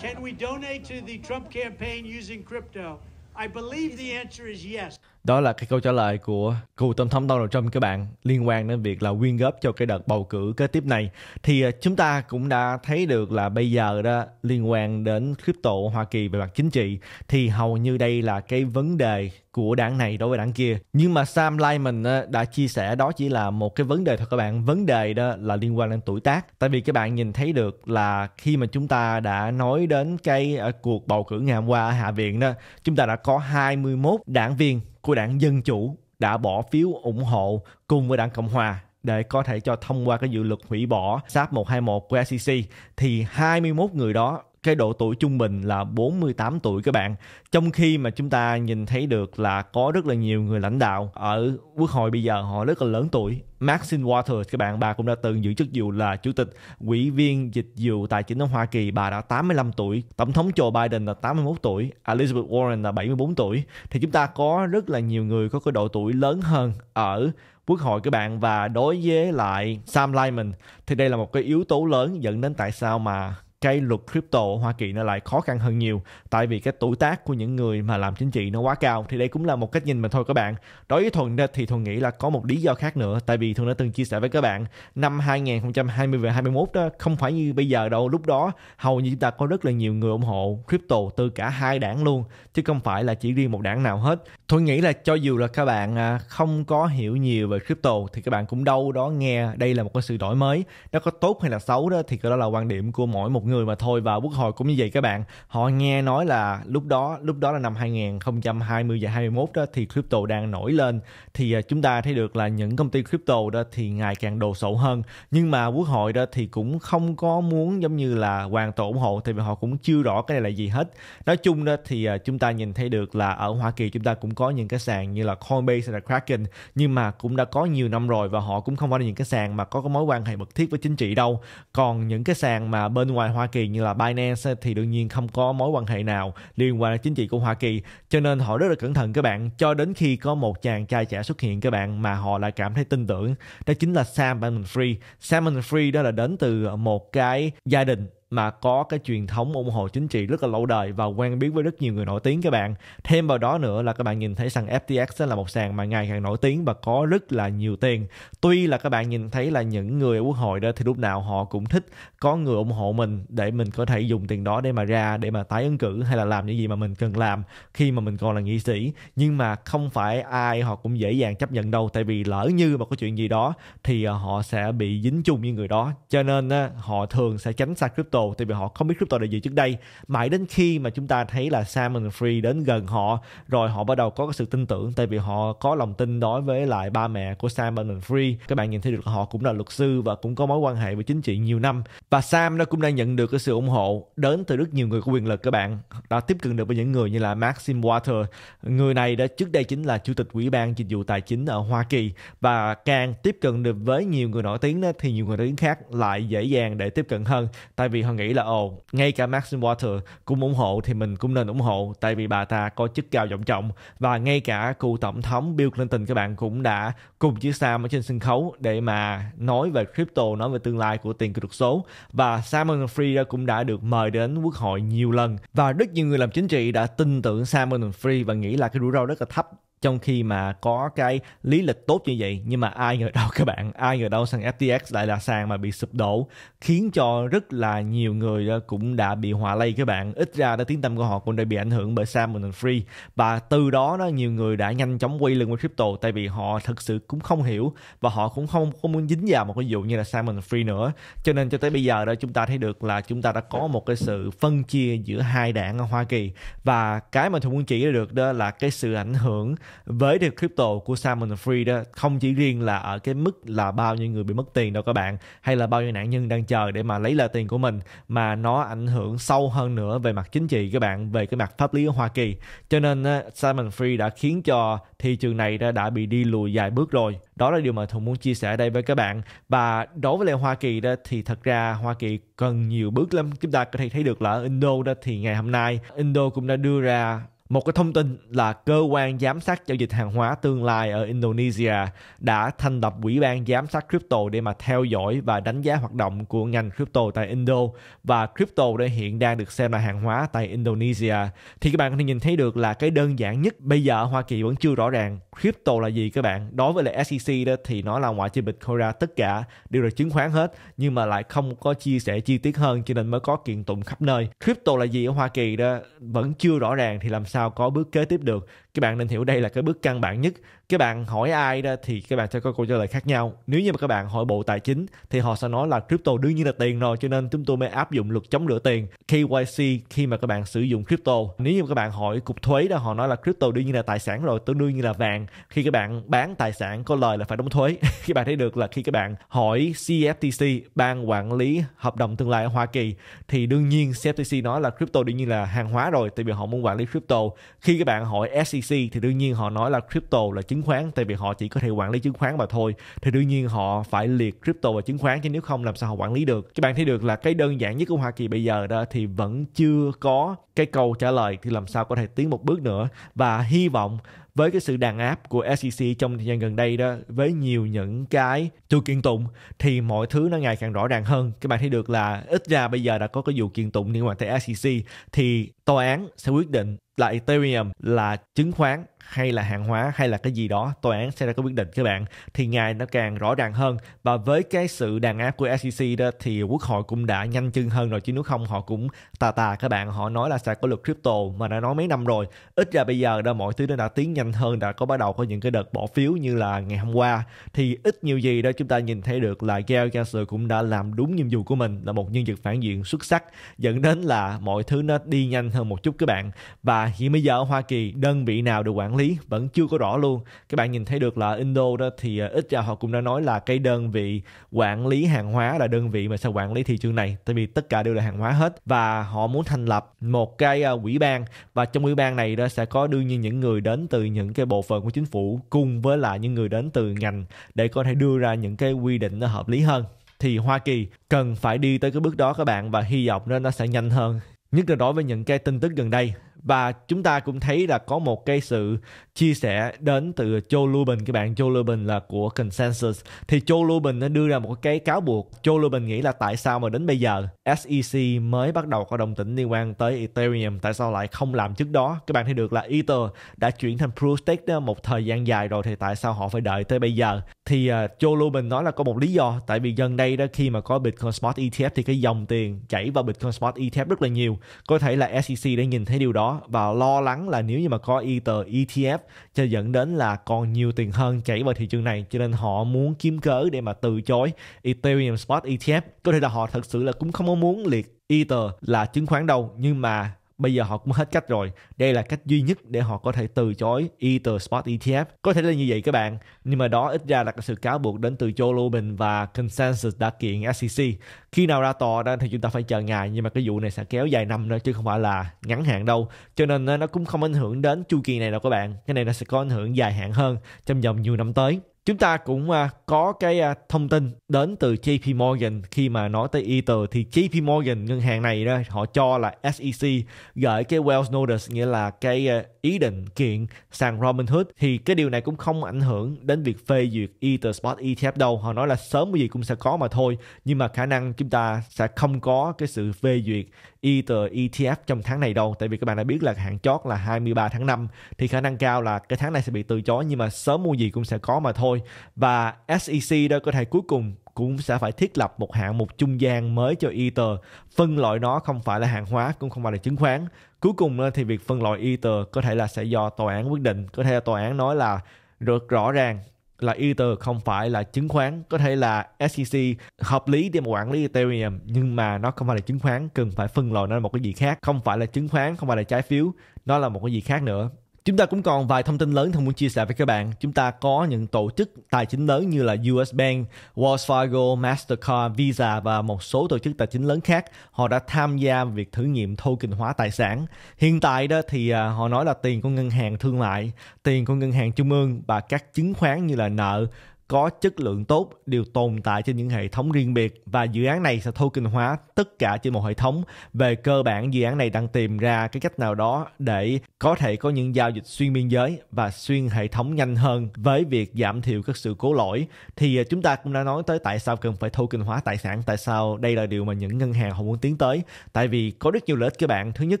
Can we donate to the Trump campaign using crypto? I believe the answer is yes đó là cái câu trả lời của cựu tổng thống Donald Trump các bạn liên quan đến việc là quyên góp cho cái đợt bầu cử kế tiếp này thì ờ, chúng ta cũng đã thấy được là bây giờ đó liên quan đến crypto Hoa Kỳ về mặt chính trị thì hầu như đây là cái vấn đề của đảng này đối với đảng kia nhưng mà Sam Lyman ờ, đã chia sẻ đó chỉ là một cái vấn đề thôi các bạn vấn đề đó là liên quan đến tuổi tác tại vì các bạn nhìn thấy được là khi mà chúng ta đã nói đến cái ờ, cuộc bầu cử ngày hôm qua ở Hạ viện đó chúng ta đã có 21 đảng viên của đảng Dân Chủ đã bỏ phiếu ủng hộ cùng với đảng Cộng Hòa để có thể cho thông qua cái dự luật hủy bỏ SAP 121 của SEC thì 21 người đó cái độ tuổi trung bình là 48 tuổi các bạn. Trong khi mà chúng ta nhìn thấy được là có rất là nhiều người lãnh đạo ở quốc hội bây giờ họ rất là lớn tuổi. Maxine Waters các bạn, bà cũng đã từng giữ chức vụ là chủ tịch quỹ viên dịch vụ tài chính ở Hoa Kỳ, bà đã 85 tuổi. Tổng thống Joe Biden là 81 tuổi, Elizabeth Warren là 74 tuổi. Thì chúng ta có rất là nhiều người có cái độ tuổi lớn hơn ở quốc hội các bạn và đối với lại Sam Lyman thì đây là một cái yếu tố lớn dẫn đến tại sao mà cái luật crypto ở Hoa Kỳ nó lại khó khăn hơn nhiều tại vì cái tuổi tác của những người mà làm chính trị nó quá cao thì đây cũng là một cách nhìn mà thôi các bạn đối với Thuần thì Thuần nghĩ là có một lý do khác nữa tại vì Thuần đã từng chia sẻ với các bạn năm 2020 và 21 đó không phải như bây giờ đâu lúc đó hầu như chúng ta có rất là nhiều người ủng hộ crypto từ cả hai đảng luôn chứ không phải là chỉ riêng một đảng nào hết Thuần nghĩ là cho dù là các bạn à, không có hiểu nhiều về crypto thì các bạn cũng đâu đó nghe đây là một cái sự đổi mới nó có tốt hay là xấu đó thì cái đó là quan điểm của mỗi một người mà thôi vào quốc hội cũng như vậy các bạn họ nghe nói là lúc đó lúc đó là năm 2020 và 21 đó thì crypto đang nổi lên thì à, chúng ta thấy được là những công ty crypto đó thì ngày càng đồ sộ hơn nhưng mà quốc hội đó thì cũng không có muốn giống như là hoàn toàn ủng hộ thì vì họ cũng chưa rõ cái này là gì hết nói chung đó thì à, chúng ta nhìn thấy được là ở Hoa Kỳ chúng ta cũng có những cái sàn như là Coinbase hay là Kraken nhưng mà cũng đã có nhiều năm rồi và họ cũng không phải là những cái sàn mà có cái mối quan hệ mật thiết với chính trị đâu còn những cái sàn mà bên ngoài Hoa Hoa Kỳ như là Binance thì đương nhiên không có mối quan hệ nào liên quan đến chính trị của Hoa Kỳ cho nên họ rất là cẩn thận các bạn cho đến khi có một chàng trai trẻ xuất hiện các bạn mà họ lại cảm thấy tin tưởng đó chính là Sam Bankman-Fried Sam Bankman-Fried đó là đến từ một cái gia đình mà có cái truyền thống ủng hộ chính trị rất là lâu đời và quen biết với rất nhiều người nổi tiếng các bạn. Thêm vào đó nữa là các bạn nhìn thấy sàn FTX là một sàn mà ngày càng nổi tiếng và có rất là nhiều tiền. Tuy là các bạn nhìn thấy là những người ở quốc hội đó thì lúc nào họ cũng thích có người ủng hộ mình để mình có thể dùng tiền đó để mà ra để mà tái ứng cử hay là làm những gì mà mình cần làm khi mà mình còn là nghị sĩ. Nhưng mà không phải ai họ cũng dễ dàng chấp nhận đâu tại vì lỡ như mà có chuyện gì đó thì ờ, họ sẽ bị dính chung với người đó. Cho nên họ thường sẽ tránh xa crypto crypto tại vì họ không biết crypto là gì trước đây mãi đến khi mà chúng ta thấy là Sam Free đến gần họ rồi họ bắt đầu có cái sự tin tưởng tại vì họ có lòng tin đối với lại ba mẹ của Sam Free các bạn nhìn thấy được họ cũng là luật sư và cũng có mối quan hệ với chính trị nhiều năm và Sam nó cũng đang nhận được cái sự ủng hộ đến từ rất nhiều người có quyền lực các bạn đã tiếp cận được với những người như là Maxim Water người này đã trước đây chính là chủ tịch ủy ban dịch vụ tài chính ở Hoa Kỳ và càng tiếp cận được với nhiều người nổi tiếng đó, thì nhiều người nổi tiếng khác lại dễ dàng để tiếp cận hơn tại vì họ nghĩ là ồ ngay cả Maxine Water cũng ủng hộ thì mình cũng nên ủng hộ tại vì bà ta có chức cao vọng trọng và ngay cả cựu tổng thống Bill Clinton các bạn cũng đã cùng chiếc Sam ở trên sân khấu để mà nói về crypto nói về tương lai của tiền kỹ thuật số và Simon Free cũng đã được mời đến quốc hội nhiều lần và rất nhiều người làm chính trị đã tin tưởng Simon Free và nghĩ là cái rủi ro rất là thấp trong khi mà có cái lý lịch tốt như vậy nhưng mà ai ngờ đâu các bạn ai ngờ đâu sàn FTX lại là sàn mà bị sụp đổ khiến cho rất là nhiều người ờ, cũng đã bị hòa lây các bạn ít ra đã tiếng tâm của họ cũng đã bị ảnh hưởng bởi Sam Bankman Free và từ đó đó nhiều người đã nhanh chóng quay lưng với crypto tại vì họ thật sự cũng không hiểu và họ cũng không không muốn dính vào một cái vụ như là Sam Bankman Free nữa cho nên cho tới bây giờ đó chúng ta thấy được là chúng ta đã có một cái sự phân chia giữa hai đảng ở Hoa Kỳ và cái mà tôi muốn chỉ được đó là cái sự ảnh hưởng với theo crypto của Salmon Free đó không chỉ riêng là ở cái mức là bao nhiêu người bị mất tiền đâu các bạn hay là bao nhiêu nạn nhân đang chờ để mà lấy lại tiền của mình mà nó ảnh hưởng sâu hơn nữa về mặt chính trị các bạn về cái mặt pháp lý ở Hoa Kỳ cho nên Salmon Free đã khiến cho thị trường này đã bị đi lùi dài bước rồi đó là điều mà Thùng muốn chia sẻ đây với các bạn và đối với lại Hoa Kỳ đó thì thật ra Hoa Kỳ cần nhiều bước lắm chúng ta có thể thấy được là ở Indo đó thì ngày hôm nay Indo cũng đã đưa ra một cái thông tin là cơ quan giám sát giao dịch hàng hóa tương lai ở Indonesia đã thành lập quỹ ban giám sát crypto để mà theo dõi và đánh giá hoạt động của ngành crypto tại Indo và crypto đã hiện đang được xem là hàng hóa tại Indonesia. Thì các bạn có thể nhìn thấy được là cái đơn giản nhất bây giờ Hoa Kỳ vẫn chưa rõ ràng crypto là gì các bạn. Đối với lại SEC đó thì nó là ngoại trừ Bitcoin ra tất cả đều là chứng khoán hết nhưng mà lại không có chia sẻ chi tiết hơn cho nên mới có kiện tụng khắp nơi. Crypto là gì ở Hoa Kỳ đó vẫn chưa rõ ràng thì làm sao sao có bước kế tiếp được các bạn nên hiểu đây là cái bước căn bản nhất các bạn hỏi ai ra thì các bạn sẽ có câu trả lời khác nhau nếu như mà các bạn hỏi bộ tài chính thì họ sẽ nói là crypto đương nhiên là tiền rồi cho nên chúng tôi mới áp dụng luật chống rửa tiền KYC khi mà các bạn sử dụng crypto nếu như các bạn hỏi cục thuế đó họ nói là crypto đương nhiên là tài sản rồi tôi đương nhiên là vàng khi các bạn bán tài sản có lời là phải đóng thuế (laughs) các bạn thấy được là khi các bạn hỏi CFTC ban quản lý hợp đồng tương lai ở Hoa Kỳ thì đương nhiên CFTC nói là crypto đương nhiên là hàng hóa rồi tại vì họ muốn quản lý crypto khi các bạn hỏi SEC thì đương nhiên họ nói là crypto là chứng chứng khoán tại vì họ chỉ có thể quản lý chứng khoán mà thôi thì đương nhiên họ phải liệt crypto và chứng khoán chứ nếu không làm sao họ quản lý được các bạn thấy được là cái đơn giản nhất của Hoa Kỳ bây giờ đó thì vẫn chưa có cái câu trả lời thì làm sao có thể tiến một bước nữa và hy vọng với cái sự đàn áp của SEC trong thời gian gần đây đó với nhiều những cái chu kiện tụng thì mọi thứ nó ngày càng rõ ràng hơn các bạn thấy được là ít ra bây giờ đã có cái vụ kiện tụng liên quan tới SEC thì tòa án sẽ quyết định là Ethereum là chứng khoán hay là hàng hóa hay là cái gì đó tòa án sẽ ra cái quyết định các bạn thì ngày nó càng rõ ràng hơn và với cái sự đàn áp của SEC đó thì quốc hội cũng đã nhanh chân hơn rồi chứ nếu không họ cũng tà tà các bạn họ nói là sẽ có luật crypto mà đã nói mấy năm rồi ít ra bây giờ đó mọi thứ nó đã tiến nhanh hơn đã có bắt đầu có những cái đợt bỏ phiếu như là ngày hôm qua thì ít nhiều gì đó chúng ta nhìn thấy được là Gail Gasser cũng đã làm đúng nhiệm vụ của mình là một nhân vật phản diện xuất sắc dẫn đến là mọi thứ nó đi nhanh hơn một chút các bạn và và hiện bây giờ ở Hoa Kỳ đơn vị nào được quản lý vẫn chưa có rõ luôn các bạn nhìn thấy được là Indo đó thì ờ, ít ra họ cũng đã nói là cái đơn vị quản lý hàng hóa là đơn vị mà sẽ quản lý thị trường này tại vì tất cả đều là hàng hóa hết và họ muốn thành lập một cái ờ, quỹ ban và trong quỹ ban này đó sẽ có đương nhiên những người đến từ những cái bộ phận của chính phủ cùng với lại những người đến từ ngành để có thể đưa ra những cái quy định nó hợp lý hơn thì Hoa Kỳ cần phải đi tới cái bước đó các bạn và hy vọng nó nó sẽ nhanh hơn nhất là đối với những cái tin tức gần đây và chúng ta cũng thấy là có một cái sự chia sẻ đến từ Joe Lubin các bạn Joe Lubin là của Consensus thì Joe Lubin nó đưa ra một cái cáo buộc Joe Lubin nghĩ là tại sao mà đến bây giờ SEC mới bắt đầu có đồng tĩnh liên quan tới Ethereum tại sao lại không làm trước đó các bạn thấy được là Ether đã chuyển thành Proof Stake một thời gian dài rồi thì tại sao họ phải đợi tới bây giờ thì à, Joe Lubin nói là có một lý do tại vì gần đây đó khi mà có Bitcoin Smart ETF thì cái dòng tiền chảy vào Bitcoin Smart ETF rất là nhiều có thể là SEC đã nhìn thấy điều đó và lo lắng là nếu như mà có Ether ETF cho dẫn đến là còn nhiều tiền hơn chảy vào thị trường này cho nên họ muốn kiếm cớ để mà từ chối Ethereum Spot ETF có thể là họ thật sự là cũng không có muốn liệt Ether là chứng khoán đâu nhưng mà bây giờ họ cũng hết cách rồi đây là cách duy nhất để họ có thể từ chối Ether Spot ETF có thể là như vậy các bạn nhưng mà đó ít ra là sự cáo buộc đến từ Joe Lubin và Consensus đã kiện SEC khi nào ra tòa đó thì chúng ta phải chờ ngày nhưng mà cái vụ này sẽ kéo dài năm nữa chứ không phải là ngắn hạn đâu cho nên ờ, nó cũng không ảnh hưởng đến chu kỳ này đâu các bạn cái này nó sẽ có ảnh hưởng dài hạn hơn trong vòng nhiều năm tới Chúng ta cũng à, có cái à, thông tin đến từ JP Morgan khi mà nói tới Ether thì JP Morgan ngân hàng này đó họ cho là SEC gửi cái Wells Notice nghĩa là cái à, ý định kiện sàn Robinhood thì cái điều này cũng không ảnh hưởng đến việc phê duyệt Ether Spot ETF đâu. Họ nói là sớm cái gì cũng sẽ có mà thôi nhưng mà khả năng chúng ta sẽ không có cái sự phê duyệt Ether ETF trong tháng này đâu tại vì các bạn đã biết là hạn chót là 23 tháng 5 thì khả năng cao là cái tháng này sẽ bị từ chối nhưng mà sớm mua gì cũng sẽ có mà thôi và SEC đó có thể cuối cùng cũng sẽ phải thiết lập một hạng mục trung gian mới cho Ether phân loại nó không phải là hàng hóa cũng không phải là chứng khoán cuối cùng thì việc phân loại Ether có thể là sẽ do tòa án quyết định có thể là tòa án nói là được rõ ràng là Ether không phải là chứng khoán có thể là SEC hợp lý để mà quản lý Ethereum nhưng mà nó không phải là chứng khoán cần phải phân loại nó là một cái gì khác không phải là chứng khoán không phải là trái phiếu nó là một cái gì khác nữa Chúng ta cũng còn vài thông tin lớn thông muốn chia sẻ với các bạn. Chúng ta có những tổ chức tài chính lớn như là US Bank, Wells Fargo, Mastercard, Visa và một số tổ chức tài chính lớn khác. Họ đã tham gia việc thử nghiệm token hóa tài sản. Hiện tại đó thì à, họ nói là tiền của ngân hàng thương mại, tiền của ngân hàng trung ương và các chứng khoán như là nợ có chất lượng tốt đều tồn tại trên những hệ thống riêng biệt và dự án này sẽ token hóa tất cả trên một hệ thống. Về cơ bản dự án này đang tìm ra cái cách nào đó để có thể có những giao dịch xuyên biên giới và xuyên hệ thống nhanh hơn với việc giảm thiểu các sự cố lỗi. Thì à, chúng ta cũng đã nói tới tại sao cần phải token hóa tài sản, tại sao đây là điều mà những ngân hàng họ muốn tiến tới. Tại vì có rất nhiều lợi ích các bạn. Thứ nhất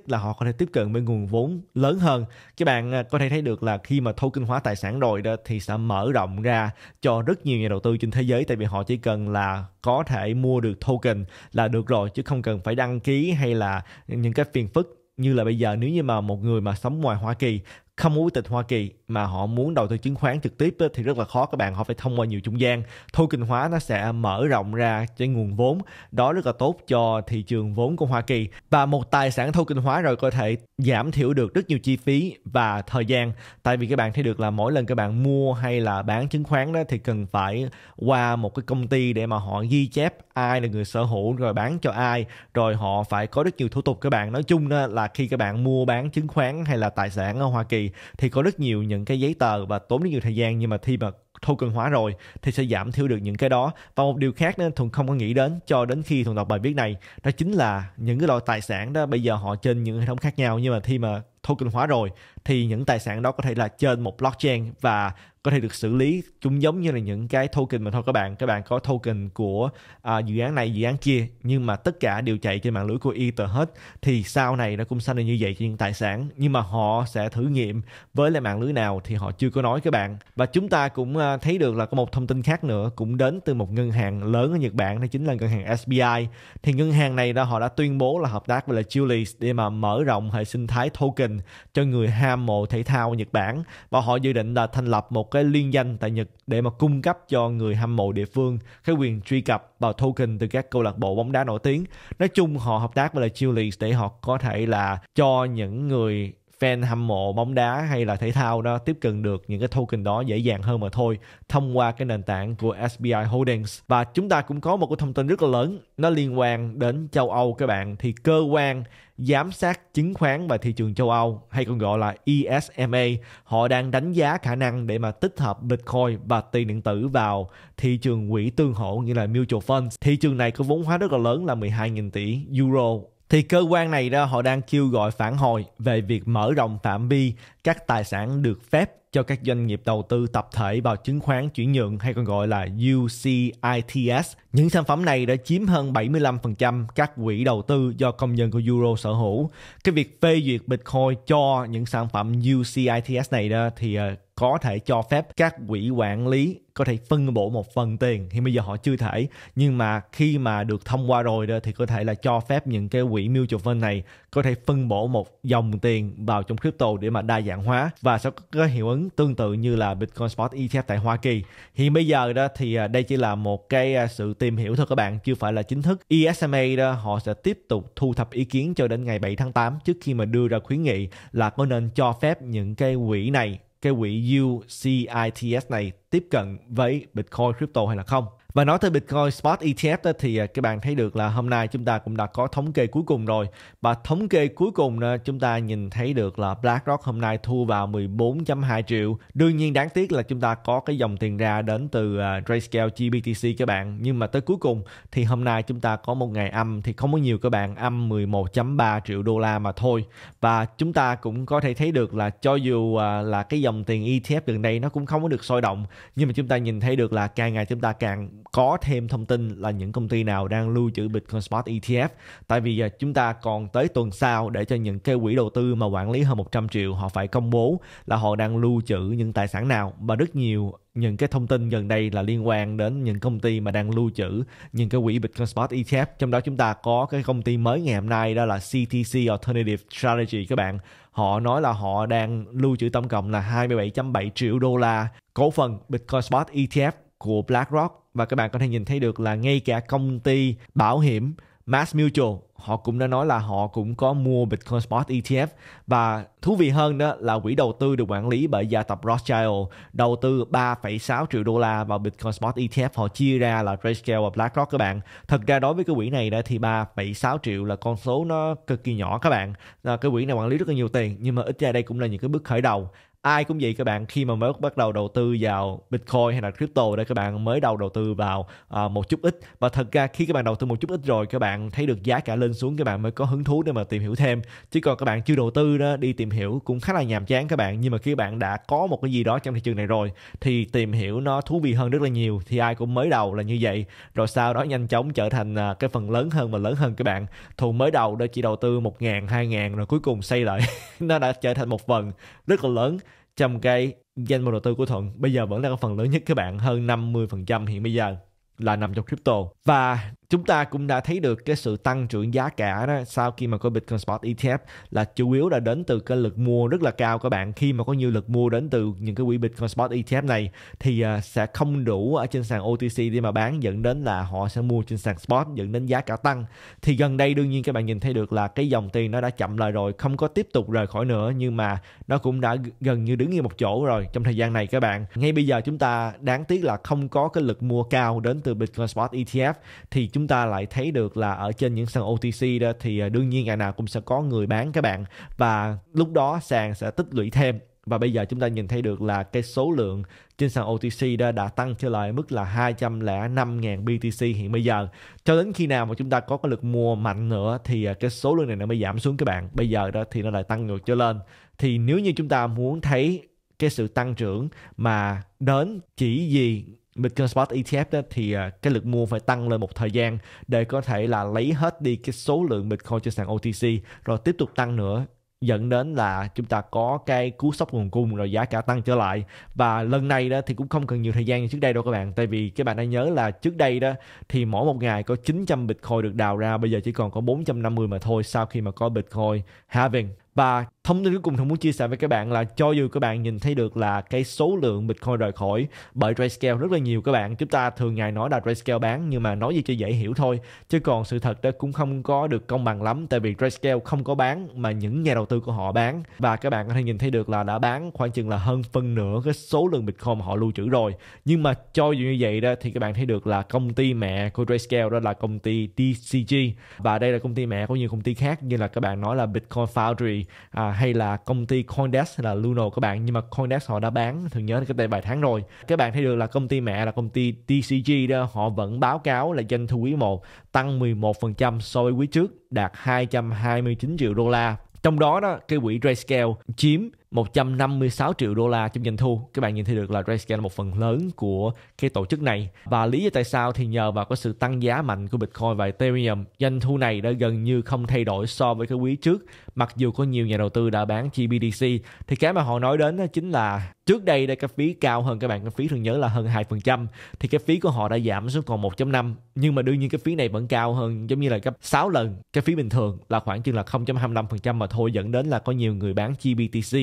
là họ có thể tiếp cận với nguồn vốn lớn hơn. Các bạn à, có thể thấy được là khi mà token hóa tài sản rồi đó thì sẽ mở rộng ra cho rất nhiều nhà đầu tư trên thế giới tại vì họ chỉ cần là có thể mua được token là được rồi chứ không cần phải đăng ký hay là những cái phiền phức như là bây giờ nếu như mà một người mà sống ngoài Hoa Kỳ không muốn tịch Hoa Kỳ mà họ muốn đầu tư chứng khoán trực tiếp thì rất là khó các bạn họ phải thông qua nhiều trung gian token hóa nó sẽ mở rộng ra cái nguồn vốn đó rất là tốt cho thị trường vốn của Hoa Kỳ và một tài sản token hóa rồi có thể giảm thiểu được rất nhiều chi phí và thời gian tại vì các bạn thấy được là mỗi lần các bạn mua hay là bán chứng khoán đó thì cần phải qua một cái công ty để mà họ ghi chép ai là người sở hữu rồi bán cho ai rồi họ phải có rất nhiều thủ tục các bạn nói chung là khi các bạn mua bán chứng khoán hay là tài sản ở Hoa Kỳ thì có rất nhiều những những cái giấy tờ và tốn rất nhiều thời gian nhưng mà khi mà token hóa rồi thì sẽ giảm thiểu được những cái đó và một điều khác nên thuần không có nghĩ đến cho đến khi thuần đọc bài viết này đó chính là những cái loại tài sản đó bây giờ họ trên những hệ thống khác nhau nhưng mà khi mà token hóa rồi thì những tài sản đó có thể là trên một blockchain và có thể được xử lý chúng giống như là những cái token mà thôi các bạn các bạn có token của à, dự án này dự án kia nhưng mà tất cả đều chạy trên mạng lưới của ether hết thì sau này nó cũng sẽ là như vậy cho những tài sản nhưng mà họ sẽ thử nghiệm với lại mạng lưới nào thì họ chưa có nói các bạn và chúng ta cũng à, thấy được là có một thông tin khác nữa cũng đến từ một ngân hàng lớn ở Nhật Bản đó chính là ngân hàng SBI. Thì ngân hàng này đó họ đã tuyên bố là hợp tác với là Julius để mà mở rộng hệ sinh thái token cho người ham mộ thể thao Nhật Bản và họ dự định là thành lập một cái liên danh tại Nhật để mà cung cấp cho người hâm mộ địa phương cái quyền truy cập vào token từ các câu lạc bộ bóng đá nổi tiếng. Nói chung họ hợp tác với là Julius để họ có thể là cho những người fan hâm mộ bóng đá hay là thể thao đó tiếp cận được những cái token đó dễ dàng hơn mà thôi thông qua cái nền tảng của SBI Holdings và chúng ta cũng có một cái thông tin rất là lớn nó liên quan đến châu Âu các bạn thì cơ quan giám sát chứng khoán và thị trường châu Âu hay còn gọi là ESMA họ đang đánh giá khả năng để mà tích hợp Bitcoin và tiền điện tử vào thị trường quỹ tương hỗ như là mutual funds thị trường này có vốn hóa rất là lớn là 12.000 tỷ euro thì cơ quan này đó họ đang kêu gọi phản hồi về việc mở rộng phạm vi các tài sản được phép cho các doanh nghiệp đầu tư tập thể vào chứng khoán chuyển nhượng hay còn gọi là UCITS. Những sản phẩm này đã chiếm hơn 75% các quỹ đầu tư do công nhân của Euro sở hữu. Cái việc phê duyệt Bitcoin cho những sản phẩm UCITS này đó thì ờ, có thể cho phép các quỹ quản lý có thể phân bổ một phần tiền thì bây giờ họ chưa thể nhưng mà khi mà được thông qua rồi đó thì có thể là cho phép những cái quỹ mutual fund này có thể phân bổ một dòng tiền vào trong crypto để mà đa dạng hóa và sẽ có hiệu ứng tương tự như là Bitcoin Spot ETF tại Hoa Kỳ thì bây giờ đó thì à, đây chỉ là một cái à, sự tìm hiểu thôi các bạn chưa phải là chính thức ESMA đó họ sẽ tiếp tục thu thập ý kiến cho đến ngày 7 tháng 8 trước khi mà đưa ra khuyến nghị là có nên cho phép những cái quỹ này cái quỹ UCITS này tiếp cận với Bitcoin crypto hay là không. Và nói tới Bitcoin Spot ETF đó, thì à, các bạn thấy được là hôm nay chúng ta cũng đã có thống kê cuối cùng rồi. Và thống kê cuối cùng đó, chúng ta nhìn thấy được là BlackRock hôm nay thu vào 14.2 triệu. Đương nhiên đáng tiếc là chúng ta có cái dòng tiền ra đến từ uh, Grayscale GBTC các bạn. Nhưng mà tới cuối cùng thì hôm nay chúng ta có một ngày âm thì không có nhiều các bạn, âm 11.3 triệu đô la mà thôi. Và chúng ta cũng có thể thấy được là cho dù à, là cái dòng tiền ETF gần đây nó cũng không có được sôi động nhưng mà chúng ta nhìn thấy được là càng ngày chúng ta càng có thêm thông tin là những công ty nào đang lưu trữ Bitcoin Spot ETF tại vì chúng ta còn tới tuần sau để cho những cái quỹ đầu tư mà quản lý hơn 100 triệu họ phải công bố là họ đang lưu trữ những tài sản nào và rất nhiều những cái thông tin gần đây là liên quan đến những công ty mà đang lưu trữ những cái quỹ Bitcoin Spot ETF trong đó chúng ta có cái công ty mới ngày hôm nay đó là CTC Alternative Strategy các bạn họ nói là họ đang lưu trữ tổng cộng là 27.7 triệu đô la cổ phần Bitcoin Spot ETF của BlackRock và các bạn có thể nhìn thấy được là ngay cả công ty bảo hiểm Mass Mutual họ cũng đã nói là họ cũng có mua Bitcoin Spot ETF và thú vị hơn đó là quỹ đầu tư được quản lý bởi gia tộc Rothschild đầu tư 3,6 triệu đô la vào Bitcoin Spot ETF họ chia ra là Grayscale và BlackRock các bạn thật ra đối với cái quỹ này đó thì 3,6 triệu là con số nó cực kỳ nhỏ các bạn à, cái quỹ này quản lý rất là nhiều tiền nhưng mà ít ra đây cũng là những cái bước khởi đầu ai cũng vậy các bạn khi mà mới bắt đầu đầu tư vào bitcoin hay là crypto đây các bạn mới đầu đầu tư vào à, một chút ít và thật ra khi các bạn đầu tư một chút ít rồi các bạn thấy được giá cả lên xuống các bạn mới có hứng thú để mà tìm hiểu thêm chứ còn các bạn chưa đầu tư đó đi tìm hiểu cũng khá là nhàm chán các bạn nhưng mà khi bạn đã có một cái gì đó trong thị trường này rồi thì tìm hiểu nó thú vị hơn rất là nhiều thì ai cũng mới đầu là như vậy rồi sau đó nhanh chóng trở thành à, cái phần lớn hơn và lớn hơn các bạn thù mới đầu đó chỉ đầu tư một ngàn hai ngàn rồi cuối cùng xây lại (laughs) nó đã trở thành một phần rất là lớn trong cái danh mục đầu tư của Thuận bây giờ vẫn đang là phần lớn nhất các bạn hơn 50% hiện bây giờ là nằm trong crypto và chúng ta cũng đã thấy được cái sự tăng trưởng giá cả đó sau khi mà có Bitcoin Spot ETF là chủ yếu là đến từ cái lực mua rất là cao các bạn khi mà có nhiều lực mua đến từ những cái quỹ Bitcoin Spot ETF này thì uh, sẽ không đủ ở trên sàn OTC để mà bán dẫn đến là họ sẽ mua trên sàn Spot dẫn đến giá cả tăng thì gần đây đương nhiên các bạn nhìn thấy được là cái dòng tiền nó đã chậm lại rồi không có tiếp tục rời khỏi nữa nhưng mà nó cũng đã gần như đứng yên một chỗ rồi trong thời gian này các bạn ngay bây giờ chúng ta đáng tiếc là không có cái lực mua cao đến từ Bitcoin Spot ETF thì chúng chúng ta lại thấy được là ở trên những sàn OTC đó thì à, đương nhiên ngày nào cũng sẽ có người bán các bạn và lúc đó sàn sẽ tích lũy thêm và bây giờ chúng ta nhìn thấy được là cái số lượng trên sàn OTC đã, đã tăng trở lại mức là 205.000 BTC hiện bây giờ. Cho đến khi nào mà chúng ta có cái lực mua mạnh nữa thì à, cái số lượng này nó mới giảm xuống các bạn. Bây giờ đó thì nó lại tăng ngược trở lên. Thì nếu như chúng ta muốn thấy cái sự tăng trưởng mà đến chỉ vì Bitcoin Spot ETF đó, thì à, cái lực mua phải tăng lên một thời gian để có thể là lấy hết đi cái số lượng Bitcoin trên sàn OTC rồi tiếp tục tăng nữa dẫn đến là chúng ta có cái cú sốc nguồn cung rồi giá cả tăng trở lại và lần này đó thì cũng không cần nhiều thời gian như trước đây đâu các bạn tại vì các bạn đã nhớ là trước đây đó thì mỗi một ngày có 900 bitcoin được đào ra bây giờ chỉ còn có 450 mà thôi sau khi mà có bitcoin halving và thông tin cuối cùng thằng muốn chia sẻ với các bạn là cho dù các bạn nhìn thấy được là cái số lượng bitcoin rời khỏi bởi Grayscale rất là nhiều các bạn chúng ta thường ngày nói là Grayscale bán nhưng mà nói gì cho dễ hiểu thôi chứ còn sự thật đó cũng không có được công bằng lắm tại vì Grayscale không có bán mà những nhà đầu tư của họ bán và các bạn có thể nhìn thấy được là đã bán khoảng chừng là hơn phân nửa cái số lượng bitcoin mà họ lưu trữ rồi nhưng mà cho dù như vậy đó thì các bạn thấy được là công ty mẹ của Grayscale đó là công ty DCG và đây là công ty mẹ của nhiều công ty khác như là các bạn nói là Bitcoin Foundry à, hay là công ty Coindesk hay là Luno các bạn nhưng mà Coindesk họ đã bán thường nhớ cái đây vài tháng rồi các bạn thấy được là công ty mẹ là công ty TCG đó họ vẫn báo cáo là doanh thu quý 1 tăng 11% so với quý trước đạt 229 triệu đô la trong đó đó cái quỹ RayScale chiếm 156 triệu đô la trong doanh thu các bạn nhìn thấy được là Grayscale là một phần lớn của cái tổ chức này và lý do tại sao thì nhờ vào có sự tăng giá mạnh của Bitcoin và Ethereum doanh thu này đã gần như không thay đổi so với cái quý trước mặc dù có nhiều nhà đầu tư đã bán GBDC thì cái mà họ nói đến đó chính là trước đây đây cái phí cao hơn các bạn cái phí thường nhớ là hơn 2% thì cái phí của họ đã giảm xuống còn 1.5 nhưng mà đương nhiên cái phí này vẫn cao hơn giống như là gấp 6 lần cái phí bình thường là khoảng chừng là 0.25% mà thôi dẫn đến là có nhiều người bán GBTC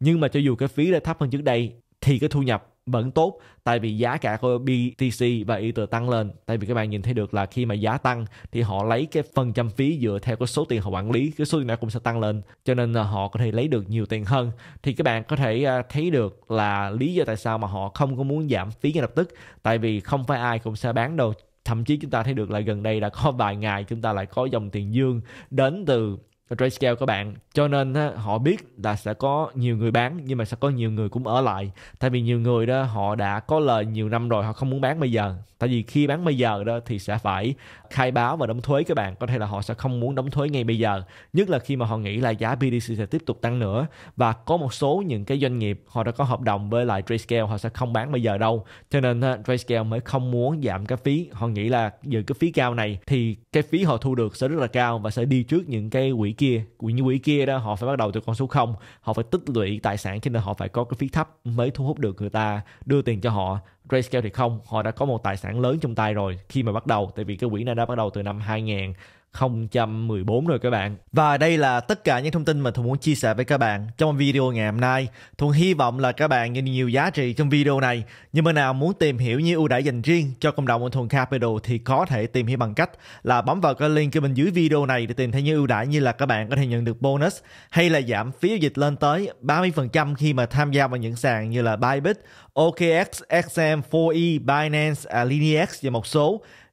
nhưng mà cho dù cái phí đã thấp hơn trước đây thì cái thu nhập vẫn tốt tại vì giá cả của BTC và Ether tăng lên tại vì các bạn nhìn thấy được là khi mà giá tăng thì họ lấy cái phần trăm phí dựa theo cái số tiền họ quản lý cái số tiền này cũng sẽ tăng lên cho nên là họ có thể lấy được nhiều tiền hơn thì các bạn có thể à, thấy được là lý do tại sao mà họ không có muốn giảm phí ngay lập tức tại vì không phải ai cũng sẽ bán đâu thậm chí chúng ta thấy được là gần đây đã có vài ngày chúng ta lại có dòng tiền dương đến từ Grayscale các bạn cho nên họ biết là sẽ có nhiều người bán nhưng mà sẽ có nhiều người cũng ở lại tại vì nhiều người đó họ đã có lời nhiều năm rồi họ không muốn bán bây giờ tại vì khi bán bây giờ đó thì sẽ phải khai báo và đóng thuế các bạn có thể là họ sẽ không muốn đóng thuế ngay bây giờ nhất là khi mà họ nghĩ là giá BTC sẽ tiếp tục tăng nữa và có một số những cái doanh nghiệp họ đã có hợp đồng với lại Trayscale họ sẽ không bán bây giờ đâu cho nên Trayscale mới không muốn giảm cái phí họ nghĩ là giờ cái phí cao này thì cái phí họ thu được sẽ rất là cao và sẽ đi trước những cái quỹ kia quỹ như quỹ kia đó họ phải bắt đầu từ con số 0 họ phải tích lũy tài sản cho nên họ phải có cái phí thấp mới thu hút được người ta đưa tiền cho họ Grayscale thì không họ đã có một tài sản lớn trong tay rồi khi mà bắt đầu tại vì cái quỹ này đã bắt đầu từ năm 2000 2014 rồi các bạn. Và đây là tất cả những thông tin mà Thuận muốn chia sẻ với các bạn trong video ngày hôm nay. Thuận hy vọng là các bạn nhận nhiều giá trị trong video này. Nhưng mà nào muốn tìm hiểu những ưu đãi dành riêng cho cộng đồng của Thuận Capital thì có thể tìm hiểu bằng cách là bấm vào cái link bên dưới video này để tìm thấy những ưu đãi như là các bạn có thể nhận được bonus hay là giảm phí giao dịch lên tới 30% khi mà tham gia vào những sàn như là Bybit, OKX, XM4E, Binance, Alinex và một số